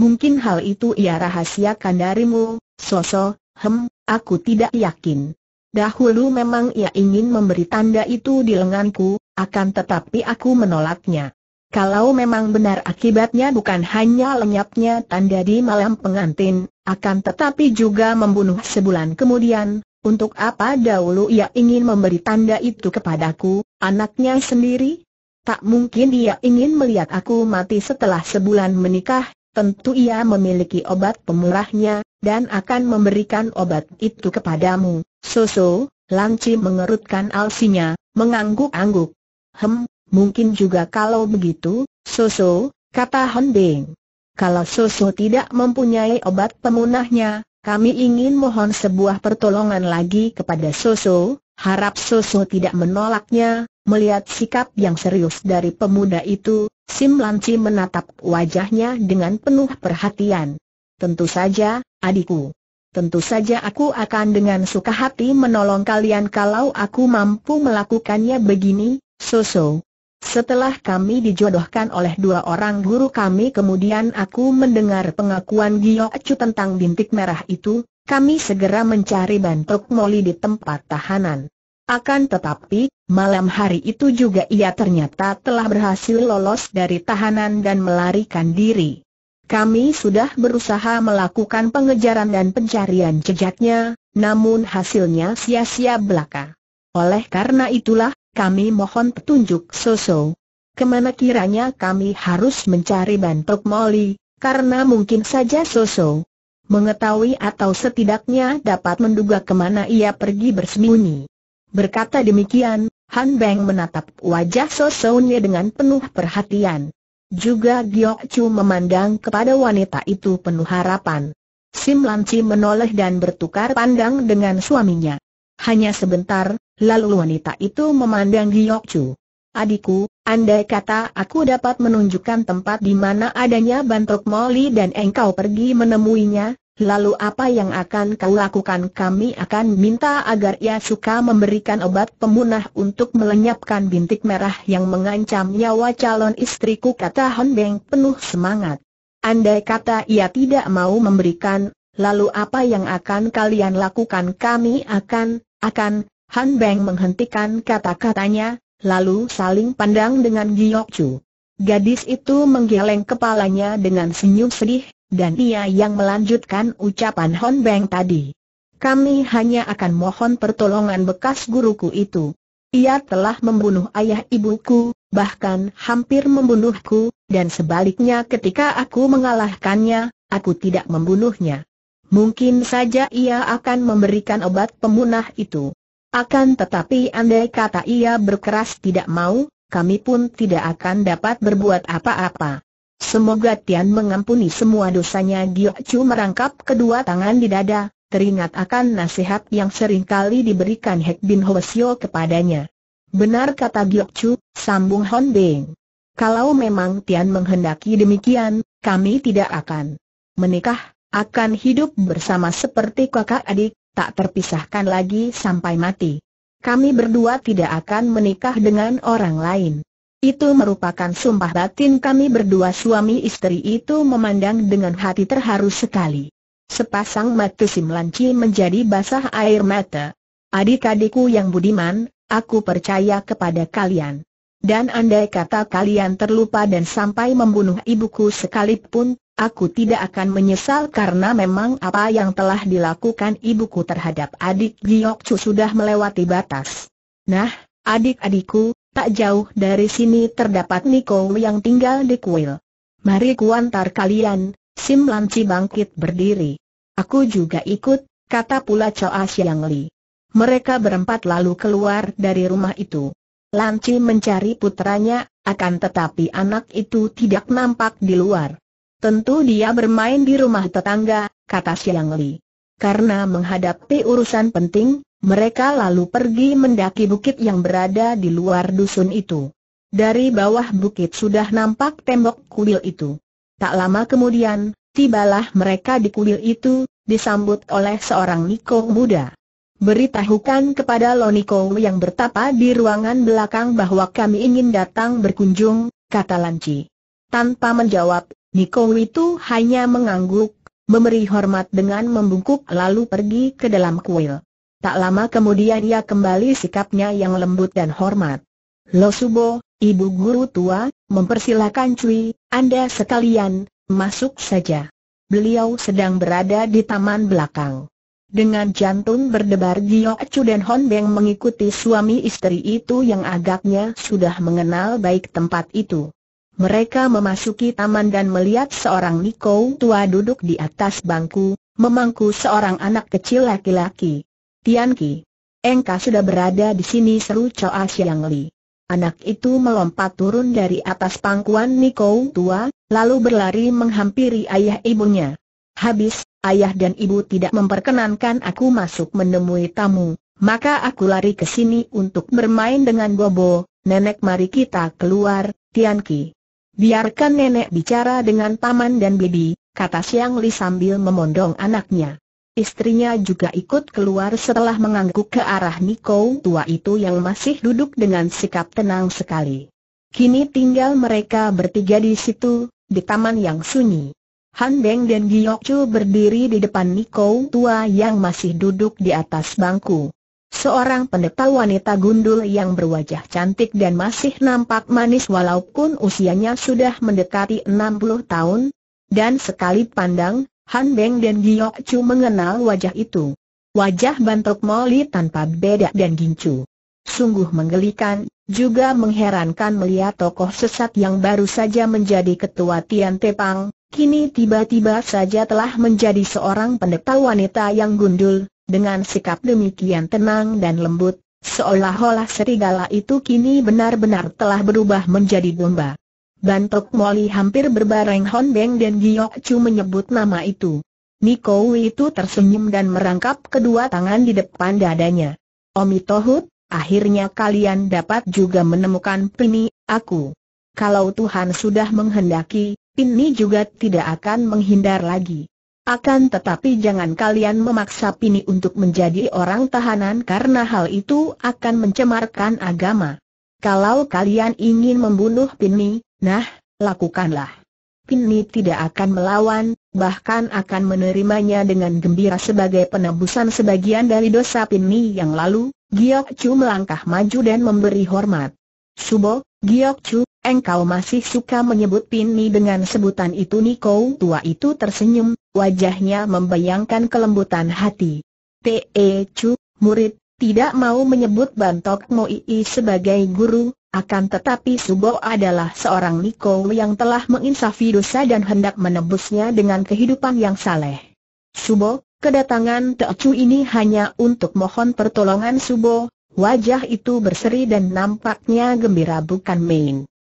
Mungkin hal itu ia rahasiakan darimu, Soso, hem, aku tidak yakin. Dahulu memang ia ingin memberi tanda itu di lenganku, akan tetapi aku menolaknya. Kalau memang benar akibatnya bukan hanya lenyapnya tanda di malam pengantin, akan tetapi juga membunuh sebulan kemudian, untuk apa dahulu ia ingin memberi tanda itu kepadaku, anaknya sendiri? Tak mungkin dia ingin melihat aku mati setelah sebulan menikah, tentu ia memiliki obat pemurahnya, dan akan memberikan obat itu kepadamu. Soso, Lanci mengerutkan alisnya, mengangguk-angguk. Hem, mungkin juga kalau begitu, Soso, kata Hondeng. Kalau Soso tidak mempunyai obat pemunahnya, kami ingin mohon sebuah pertolongan lagi kepada Soso, harap Soso tidak menolaknya, melihat sikap yang serius dari pemuda itu, Sim Lanci menatap wajahnya dengan penuh perhatian. Tentu saja, adikku. Tentu saja aku akan dengan suka hati menolong kalian kalau aku mampu melakukannya begini, Soso. Setelah kami dijodohkan oleh dua orang guru kami kemudian aku mendengar pengakuan Gio Acu tentang bintik merah itu, kami segera mencari bantuk Molly di tempat tahanan. Akan tetapi, malam hari itu juga ia ternyata telah berhasil lolos dari tahanan dan melarikan diri. Kami sudah berusaha melakukan pengejaran dan pencarian jejaknya, namun hasilnya sia-sia belaka. Oleh karena itulah, kami mohon petunjuk Soso. Kemana kiranya kami harus mencari bantuk Molly? karena mungkin saja Soso mengetahui atau setidaknya dapat menduga kemana ia pergi bersembunyi. Berkata demikian, Han Beng menatap wajah Sosonya dengan penuh perhatian. Juga Giok Chu memandang kepada wanita itu penuh harapan. Sim Chi menoleh dan bertukar pandang dengan suaminya. Hanya sebentar, lalu wanita itu memandang Giok Chu. Adikku, andai kata aku dapat menunjukkan tempat di mana adanya bantok Molly dan engkau pergi menemuinya, Lalu apa yang akan kau lakukan kami akan minta agar ia suka memberikan obat pemunah untuk melenyapkan bintik merah yang mengancam nyawa calon istriku kata Hon Beng penuh semangat. Andai kata ia tidak mau memberikan, lalu apa yang akan kalian lakukan kami akan, akan, Han Beng menghentikan kata-katanya, lalu saling pandang dengan Giok Chu. Gadis itu menggeleng kepalanya dengan senyum sedih, dan ia yang melanjutkan ucapan Hon Beng tadi. Kami hanya akan mohon pertolongan bekas guruku itu. Ia telah membunuh ayah ibuku, bahkan hampir membunuhku, dan sebaliknya ketika aku mengalahkannya, aku tidak membunuhnya. Mungkin saja ia akan memberikan obat pemunah itu. Akan tetapi andai kata ia berkeras tidak mau, kami pun tidak akan dapat berbuat apa-apa. Semoga Tian mengampuni semua dosanya Giok Chu merangkap kedua tangan di dada, teringat akan nasihat yang sering kali diberikan Hek Bin Hwasyo kepadanya. Benar kata Giok Chu, sambung Hon Beng. Kalau memang Tian menghendaki demikian, kami tidak akan menikah, akan hidup bersama seperti kakak adik, tak terpisahkan lagi sampai mati. Kami berdua tidak akan menikah dengan orang lain. Itu merupakan sumpah batin kami berdua suami istri itu memandang dengan hati terharu sekali. Sepasang mata si melanci menjadi basah air mata. Adik-adikku yang budiman, aku percaya kepada kalian. Dan andai kata kalian terlupa dan sampai membunuh ibuku sekalipun, Aku tidak akan menyesal karena memang apa yang telah dilakukan ibuku terhadap adik Giyokcu sudah melewati batas. Nah, adik-adikku, Tak jauh dari sini terdapat Niko yang tinggal di kuil. Mari kuantar kalian, Sim Lanci bangkit berdiri. Aku juga ikut, kata pula Choa Siang Li. Mereka berempat lalu keluar dari rumah itu. Lanci mencari putranya, akan tetapi anak itu tidak nampak di luar. Tentu dia bermain di rumah tetangga, kata Siang Li. Karena menghadapi urusan penting, mereka lalu pergi mendaki bukit yang berada di luar dusun itu. Dari bawah bukit sudah nampak tembok kuil itu. Tak lama kemudian, tibalah mereka di kuil itu, disambut oleh seorang Niko muda. Beritahukan kepada Loniko yang bertapa di ruangan belakang bahwa kami ingin datang berkunjung, kata Lanci. Tanpa menjawab, Niko itu hanya mengangguk, memberi hormat dengan membungkuk lalu pergi ke dalam kuil. Tak lama kemudian ia kembali sikapnya yang lembut dan hormat. Lo Subo, ibu guru tua, mempersilahkan Cui, Anda sekalian, masuk saja. Beliau sedang berada di taman belakang. Dengan jantung berdebar Gio Chu dan Hon Beng mengikuti suami istri itu yang agaknya sudah mengenal baik tempat itu. Mereka memasuki taman dan melihat seorang Niko tua duduk di atas bangku, memangku seorang anak kecil laki-laki. Tian Ki, engkau sudah berada di sini seru Choa Siang Li. Anak itu melompat turun dari atas pangkuan Niko tua, lalu berlari menghampiri ayah ibunya. Habis, ayah dan ibu tidak memperkenankan aku masuk menemui tamu, maka aku lari ke sini untuk bermain dengan Bobo, nenek mari kita keluar, Tian Biarkan nenek bicara dengan paman dan bibi, kata Siang Li sambil memondong anaknya. Istrinya juga ikut keluar setelah mengangguk ke arah Niko tua itu yang masih duduk dengan sikap tenang sekali. Kini tinggal mereka bertiga di situ, di taman yang sunyi. Han Beng dan Giok berdiri di depan Niko tua yang masih duduk di atas bangku. Seorang pendeta wanita gundul yang berwajah cantik dan masih nampak manis walaupun usianya sudah mendekati 60 tahun, dan sekali pandang, Han Beng dan Giok Chu mengenal wajah itu. Wajah bantok Moli tanpa beda dan gincu. Sungguh menggelikan, juga mengherankan melihat tokoh sesat yang baru saja menjadi ketua Tian Tepang, kini tiba-tiba saja telah menjadi seorang pendeta wanita yang gundul, dengan sikap demikian tenang dan lembut, seolah-olah serigala itu kini benar-benar telah berubah menjadi domba. Bantok Moli hampir berbareng Hon Beng dan Giok Chu menyebut nama itu. Niko itu tersenyum dan merangkap kedua tangan di depan dadanya. Omi Tohut, akhirnya kalian dapat juga menemukan Pini, aku. Kalau Tuhan sudah menghendaki, Pini juga tidak akan menghindar lagi. Akan tetapi jangan kalian memaksa Pini untuk menjadi orang tahanan karena hal itu akan mencemarkan agama. Kalau kalian ingin membunuh Pini, Nah, lakukanlah. Pinni tidak akan melawan, bahkan akan menerimanya dengan gembira sebagai penebusan sebagian dari dosa Pinni yang lalu, Giok Chu melangkah maju dan memberi hormat. Subo, Giok Chu, engkau masih suka menyebut Pinni dengan sebutan itu Niko tua itu tersenyum, wajahnya membayangkan kelembutan hati. T.E. Chu, murid, tidak mau menyebut Bantok Moii sebagai guru, akan tetapi Subo adalah seorang Niko yang telah menginsafi dosa dan hendak menebusnya dengan kehidupan yang saleh. Subo, kedatangan Teocu ini hanya untuk mohon pertolongan Subo, wajah itu berseri dan nampaknya gembira bukan main.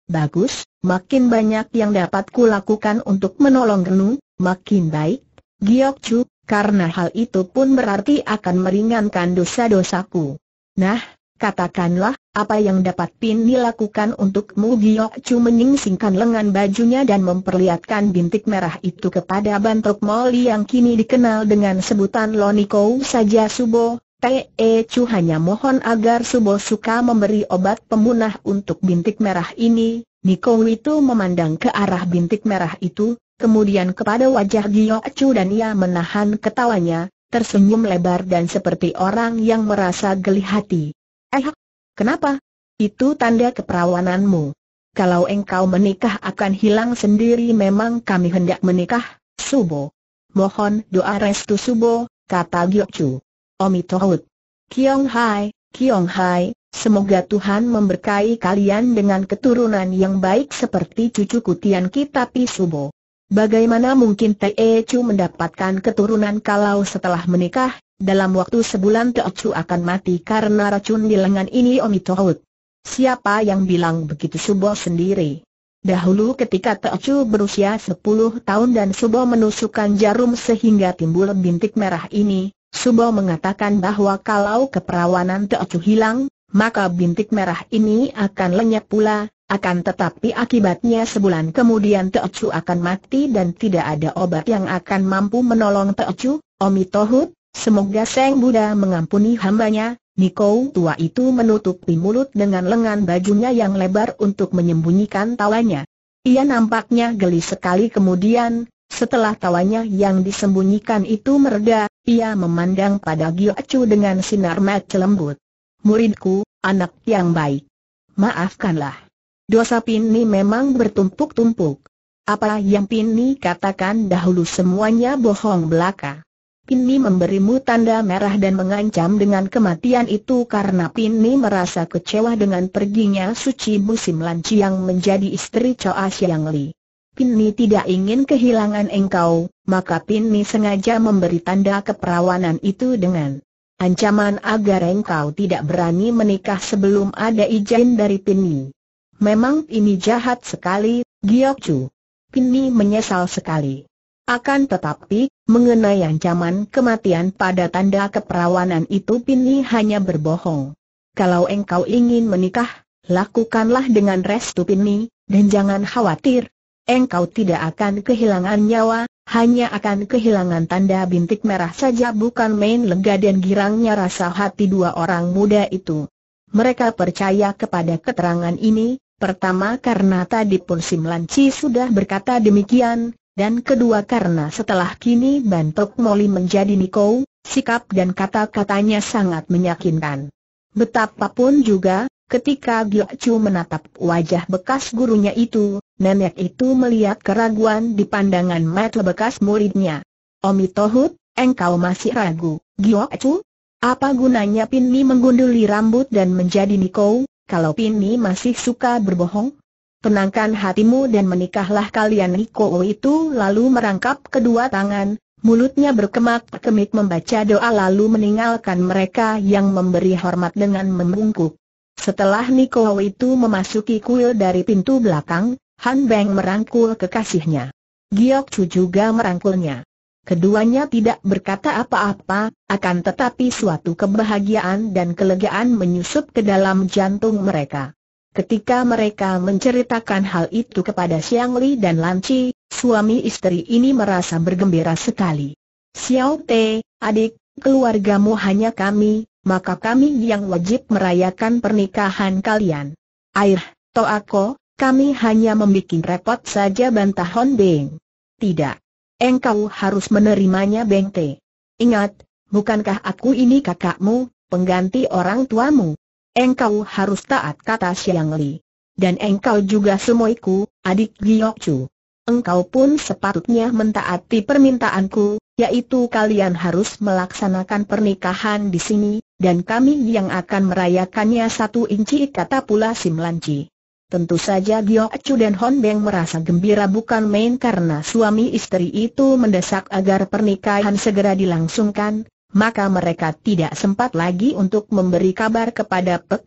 Bagus, makin banyak yang dapat kulakukan untuk menolong Genu, makin baik, Giokcu, karena hal itu pun berarti akan meringankan dosa-dosaku. Nah, Katakanlah, apa yang dapat Pin dilakukan untuk Giok Chu menyingsingkan lengan bajunya dan memperlihatkan bintik merah itu kepada Bantok Moli yang kini dikenal dengan sebutan Lonikou saja Subo, T.E. E Chu hanya mohon agar Subo suka memberi obat pemunah untuk bintik merah ini, Niko itu memandang ke arah bintik merah itu, kemudian kepada wajah Giok Chu dan ia menahan ketawanya, tersenyum lebar dan seperti orang yang merasa geli hati. Eh, kenapa? Itu tanda keperawananmu. Kalau engkau menikah akan hilang sendiri memang kami hendak menikah, Subo. Mohon doa restu Subo, kata Gyokcu. Omi Tohut. Kiong Hai, Kiong Hai, semoga Tuhan memberkahi kalian dengan keturunan yang baik seperti cucu kutian kita. Kitapi Subo. Bagaimana mungkin Chu mendapatkan keturunan kalau setelah menikah, dalam waktu sebulan Teocu akan mati karena racun di lengan ini Omi Tohut. Siapa yang bilang begitu Subo sendiri? Dahulu ketika Teocu berusia 10 tahun dan Subo menusukkan jarum sehingga timbul bintik merah ini, Subo mengatakan bahwa kalau keperawanan Teocu hilang, maka bintik merah ini akan lenyap pula, akan tetapi akibatnya sebulan kemudian Teocu akan mati dan tidak ada obat yang akan mampu menolong Teocu, Omi Tohut, Semoga Seng Buddha mengampuni hambanya, Niko tua itu menutupi mulut dengan lengan bajunya yang lebar untuk menyembunyikan tawanya. Ia nampaknya geli sekali kemudian, setelah tawanya yang disembunyikan itu mereda, ia memandang pada Acu dengan sinar mata lembut. Muridku, anak yang baik. Maafkanlah. Dosa Pini memang bertumpuk-tumpuk. Apa yang Pini katakan dahulu semuanya bohong belaka. Pinni memberimu tanda merah dan mengancam dengan kematian itu karena Pinni merasa kecewa dengan perginya Suci Musim Lanci yang menjadi istri Choa Siang Li. Pinni tidak ingin kehilangan engkau, maka Pinni sengaja memberi tanda keperawanan itu dengan ancaman agar engkau tidak berani menikah sebelum ada izin dari Pinni. Memang ini jahat sekali, Giok Chu. Pinni menyesal sekali. Akan tetapi, mengenai ancaman kematian pada tanda keperawanan itu Pini hanya berbohong. Kalau engkau ingin menikah, lakukanlah dengan restu Pini, dan jangan khawatir. Engkau tidak akan kehilangan nyawa, hanya akan kehilangan tanda bintik merah saja bukan main lega dan girangnya rasa hati dua orang muda itu. Mereka percaya kepada keterangan ini, pertama karena tadi pun Simlanci sudah berkata demikian, dan kedua karena setelah kini Bantok Moli menjadi Niko, sikap dan kata-katanya sangat menyakinkan. Betapapun juga, ketika Giokcu Chu menatap wajah bekas gurunya itu, nenek itu melihat keraguan di pandangan mata bekas muridnya. Omi Tohut, engkau masih ragu, Giokcu? Chu? Apa gunanya Pinni menggunduli rambut dan menjadi Niko, kalau Pinni masih suka berbohong? tenangkan hatimu dan menikahlah kalian Niko itu lalu merangkap kedua tangan, mulutnya berkemak-kemik membaca doa lalu meninggalkan mereka yang memberi hormat dengan membungkuk. Setelah Niko itu memasuki kuil dari pintu belakang, Han Beng merangkul kekasihnya. Giok Chu juga merangkulnya. Keduanya tidak berkata apa-apa, akan tetapi suatu kebahagiaan dan kelegaan menyusup ke dalam jantung mereka. Ketika mereka menceritakan hal itu kepada Xiang Li dan Lan Chi, suami istri ini merasa bergembira sekali. Xiao Te, adik, keluargamu hanya kami, maka kami yang wajib merayakan pernikahan kalian. Air, toh Toako, kami hanya membuat repot saja bantah Hon Beng. Tidak. Engkau harus menerimanya Beng Te. Ingat, bukankah aku ini kakakmu, pengganti orang tuamu? Engkau harus taat kata Siang Li. Dan engkau juga semoiku, adik Giok Chu. Engkau pun sepatutnya mentaati permintaanku, yaitu kalian harus melaksanakan pernikahan di sini, dan kami yang akan merayakannya satu inci kata pula Simlanci. Tentu saja Giok Chu dan Hon Beng merasa gembira bukan main karena suami istri itu mendesak agar pernikahan segera dilangsungkan, maka mereka tidak sempat lagi untuk memberi kabar kepada Pek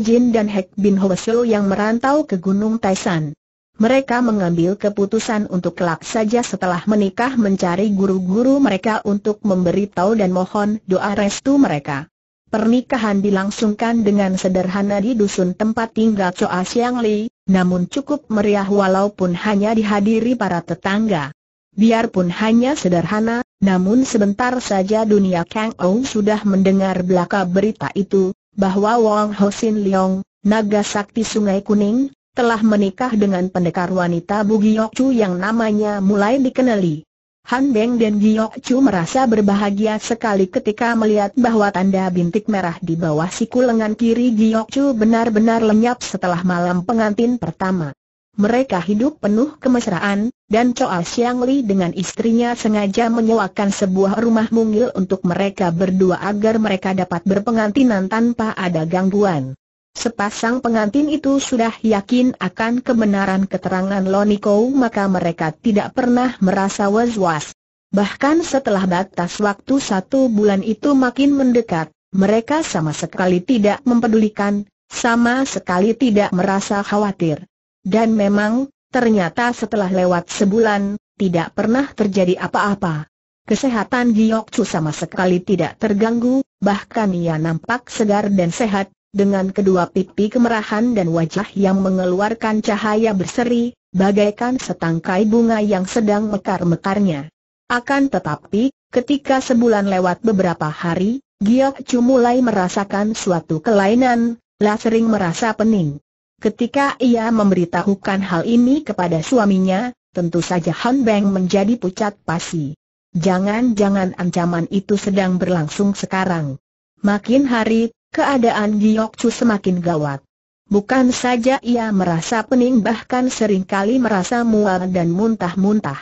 Jin dan Hek Bin Hoesel yang merantau ke Gunung Taisan. Mereka mengambil keputusan untuk kelak saja setelah menikah mencari guru-guru mereka untuk memberitahu dan mohon doa restu mereka. Pernikahan dilangsungkan dengan sederhana di dusun tempat tinggal Choa Siang Li, namun cukup meriah walaupun hanya dihadiri para tetangga. Biarpun hanya sederhana, namun sebentar saja dunia Kang Ou sudah mendengar belaka berita itu, bahwa Wang Sin Leong, naga sakti Sungai Kuning, telah menikah dengan pendekar wanita Bugiok Chu yang namanya mulai dikenali. Han Beng dan Giok Chu merasa berbahagia sekali ketika melihat bahwa tanda bintik merah di bawah siku lengan kiri Giok Chu benar-benar lenyap setelah malam pengantin pertama. Mereka hidup penuh kemesraan, dan Choa Siang Li dengan istrinya sengaja menyewakan sebuah rumah mungil untuk mereka berdua agar mereka dapat berpengantinan tanpa ada gangguan. Sepasang pengantin itu sudah yakin akan kebenaran keterangan Loni Kou, maka mereka tidak pernah merasa was-was. Bahkan setelah batas waktu satu bulan itu makin mendekat, mereka sama sekali tidak mempedulikan, sama sekali tidak merasa khawatir. Dan memang, ternyata setelah lewat sebulan, tidak pernah terjadi apa-apa. Kesehatan Giok Chu sama sekali tidak terganggu, bahkan ia nampak segar dan sehat, dengan kedua pipi kemerahan dan wajah yang mengeluarkan cahaya berseri, bagaikan setangkai bunga yang sedang mekar-mekarnya. Akan tetapi, ketika sebulan lewat beberapa hari, Giok Chu mulai merasakan suatu kelainan, lah sering merasa pening. Ketika ia memberitahukan hal ini kepada suaminya, tentu saja Han Beng menjadi pucat pasi. Jangan-jangan ancaman itu sedang berlangsung sekarang. Makin hari, keadaan Giok Chu semakin gawat. Bukan saja ia merasa pening bahkan seringkali merasa mual dan muntah-muntah.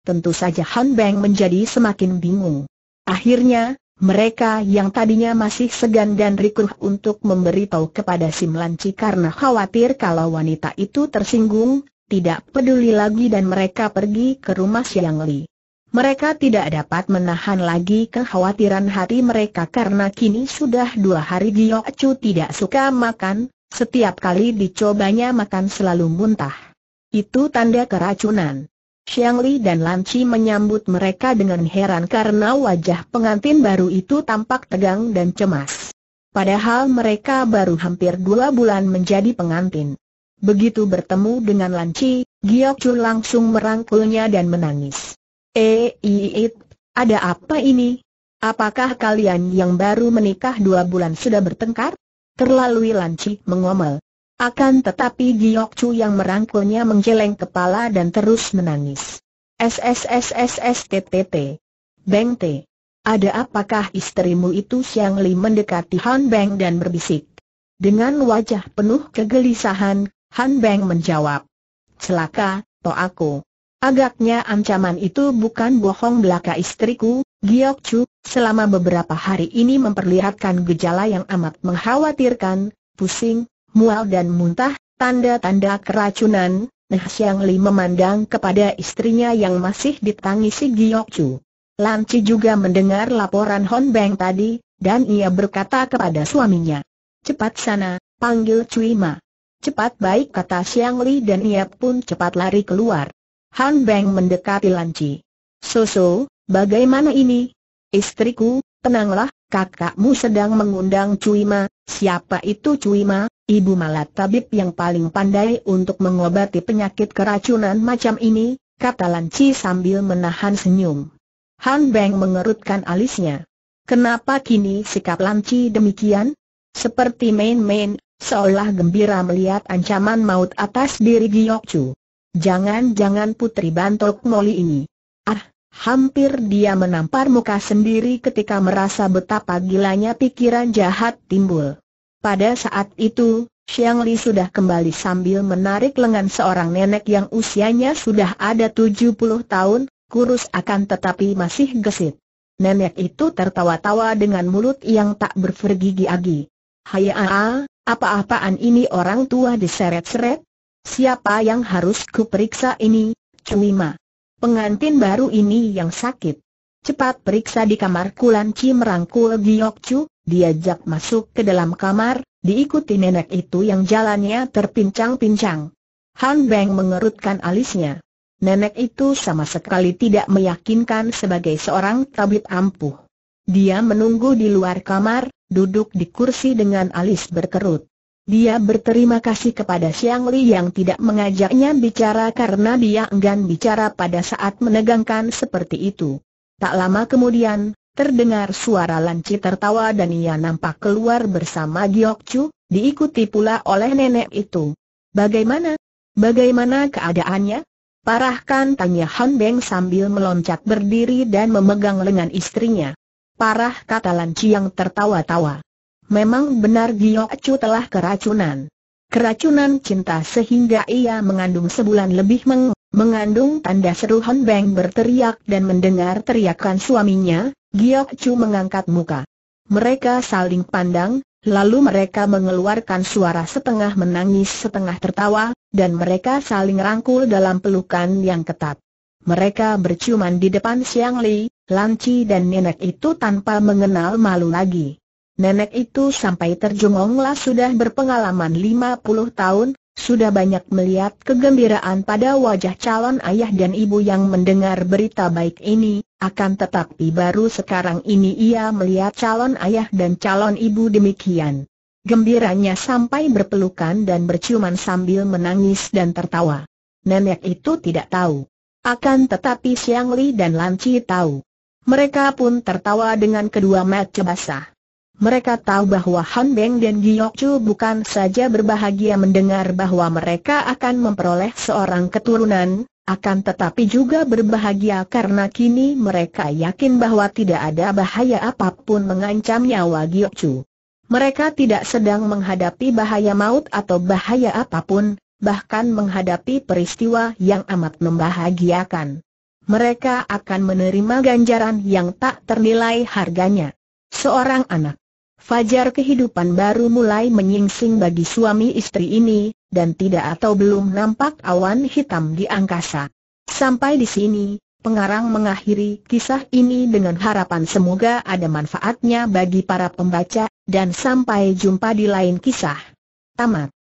Tentu saja Han Beng menjadi semakin bingung. Akhirnya, mereka yang tadinya masih segan dan rikuh untuk memberitahu kepada Sim Lanci karena khawatir kalau wanita itu tersinggung, tidak peduli lagi dan mereka pergi ke rumah Siang Li. Mereka tidak dapat menahan lagi kekhawatiran hati mereka karena kini sudah dua hari Gio Chu tidak suka makan, setiap kali dicobanya makan selalu muntah. Itu tanda keracunan. Xiang Li dan Lan Chi menyambut mereka dengan heran karena wajah pengantin baru itu tampak tegang dan cemas. Padahal mereka baru hampir dua bulan menjadi pengantin. Begitu bertemu dengan Lan Chi, Giok Chu langsung merangkulnya dan menangis. Eh, iit, ada apa ini? Apakah kalian yang baru menikah dua bulan sudah bertengkar? Terlalu Chi mengomel. Akan tetapi Giok Chu yang merangkulnya menggeleng kepala dan terus menangis. SSSSSTTT. Beng T. Ada apakah istrimu itu Siang Li mendekati Han Beng dan berbisik? Dengan wajah penuh kegelisahan, Han Beng menjawab. Celaka, to aku. Agaknya ancaman itu bukan bohong belaka istriku, Giok Chu, selama beberapa hari ini memperlihatkan gejala yang amat mengkhawatirkan, pusing, mual dan muntah, tanda-tanda keracunan, Nah Xiang Li memandang kepada istrinya yang masih ditangisi Giok Chu. Lan Chi juga mendengar laporan Hon Beng tadi, dan ia berkata kepada suaminya. Cepat sana, panggil Cui Ma. Cepat baik kata Xiang Li dan ia pun cepat lari keluar. Han Beng mendekati Lan Chi. Soso, bagaimana ini? Istriku, tenanglah, kakakmu sedang mengundang Cui Ma. Siapa itu Cui Ma? Ibu Malat tabib yang paling pandai untuk mengobati penyakit keracunan macam ini, kata Lanci sambil menahan senyum. Han Beng mengerutkan alisnya. Kenapa kini sikap Lanci demikian? Seperti main-main, seolah gembira melihat ancaman maut atas diri Chu. Jangan-jangan putri bantok Moli ini. Ah, hampir dia menampar muka sendiri ketika merasa betapa gilanya pikiran jahat timbul. Pada saat itu, Xiang Li sudah kembali sambil menarik lengan seorang nenek yang usianya sudah ada 70 tahun, kurus akan tetapi masih gesit. Nenek itu tertawa-tawa dengan mulut yang tak bergerigi-agi. Aa, apa-apaan ini orang tua diseret-seret? Siapa yang harus kuperiksa ini, Cuima? Pengantin baru ini yang sakit. Cepat periksa di kamar Kulan Ci merangkul Giok Chu, diajak masuk ke dalam kamar, diikuti nenek itu yang jalannya terpincang-pincang. Han Beng mengerutkan alisnya. Nenek itu sama sekali tidak meyakinkan sebagai seorang tabib ampuh. Dia menunggu di luar kamar, duduk di kursi dengan alis berkerut. Dia berterima kasih kepada Siang Li yang tidak mengajaknya bicara karena dia enggan bicara pada saat menegangkan seperti itu. Tak lama kemudian, Terdengar suara Lanci tertawa dan ia nampak keluar bersama Giok Chu, diikuti pula oleh nenek itu. Bagaimana? Bagaimana keadaannya? Parahkan tanya Han Beng sambil meloncat berdiri dan memegang lengan istrinya. Parah kata Lanci yang tertawa-tawa. Memang benar Giok Chu telah keracunan. Keracunan cinta sehingga ia mengandung sebulan lebih meng mengandung tanda seru Han Beng berteriak dan mendengar teriakan suaminya, Giok Chu mengangkat muka. Mereka saling pandang, lalu mereka mengeluarkan suara setengah menangis setengah tertawa, dan mereka saling rangkul dalam pelukan yang ketat. Mereka berciuman di depan Siang Li, Chi dan nenek itu tanpa mengenal malu lagi. Nenek itu sampai terjongonglah sudah berpengalaman lima puluh tahun, sudah banyak melihat kegembiraan pada wajah calon ayah dan ibu yang mendengar berita baik ini, akan tetapi baru sekarang ini ia melihat calon ayah dan calon ibu demikian. Gembiranya sampai berpelukan dan berciuman sambil menangis dan tertawa. Nenek itu tidak tahu. Akan tetapi Siang Li dan Chi tahu. Mereka pun tertawa dengan kedua mata basah. Mereka tahu bahwa Han Beng dan Giok Chu bukan saja berbahagia mendengar bahwa mereka akan memperoleh seorang keturunan, akan tetapi juga berbahagia karena kini mereka yakin bahwa tidak ada bahaya apapun mengancam nyawa Giokcu. Mereka tidak sedang menghadapi bahaya maut atau bahaya apapun, bahkan menghadapi peristiwa yang amat membahagiakan. Mereka akan menerima ganjaran yang tak ternilai harganya. Seorang anak. Fajar kehidupan baru mulai menyingsing bagi suami istri ini, dan tidak atau belum nampak awan hitam di angkasa. Sampai di sini, pengarang mengakhiri kisah ini dengan harapan semoga ada manfaatnya bagi para pembaca, dan sampai jumpa di lain kisah. Tamat.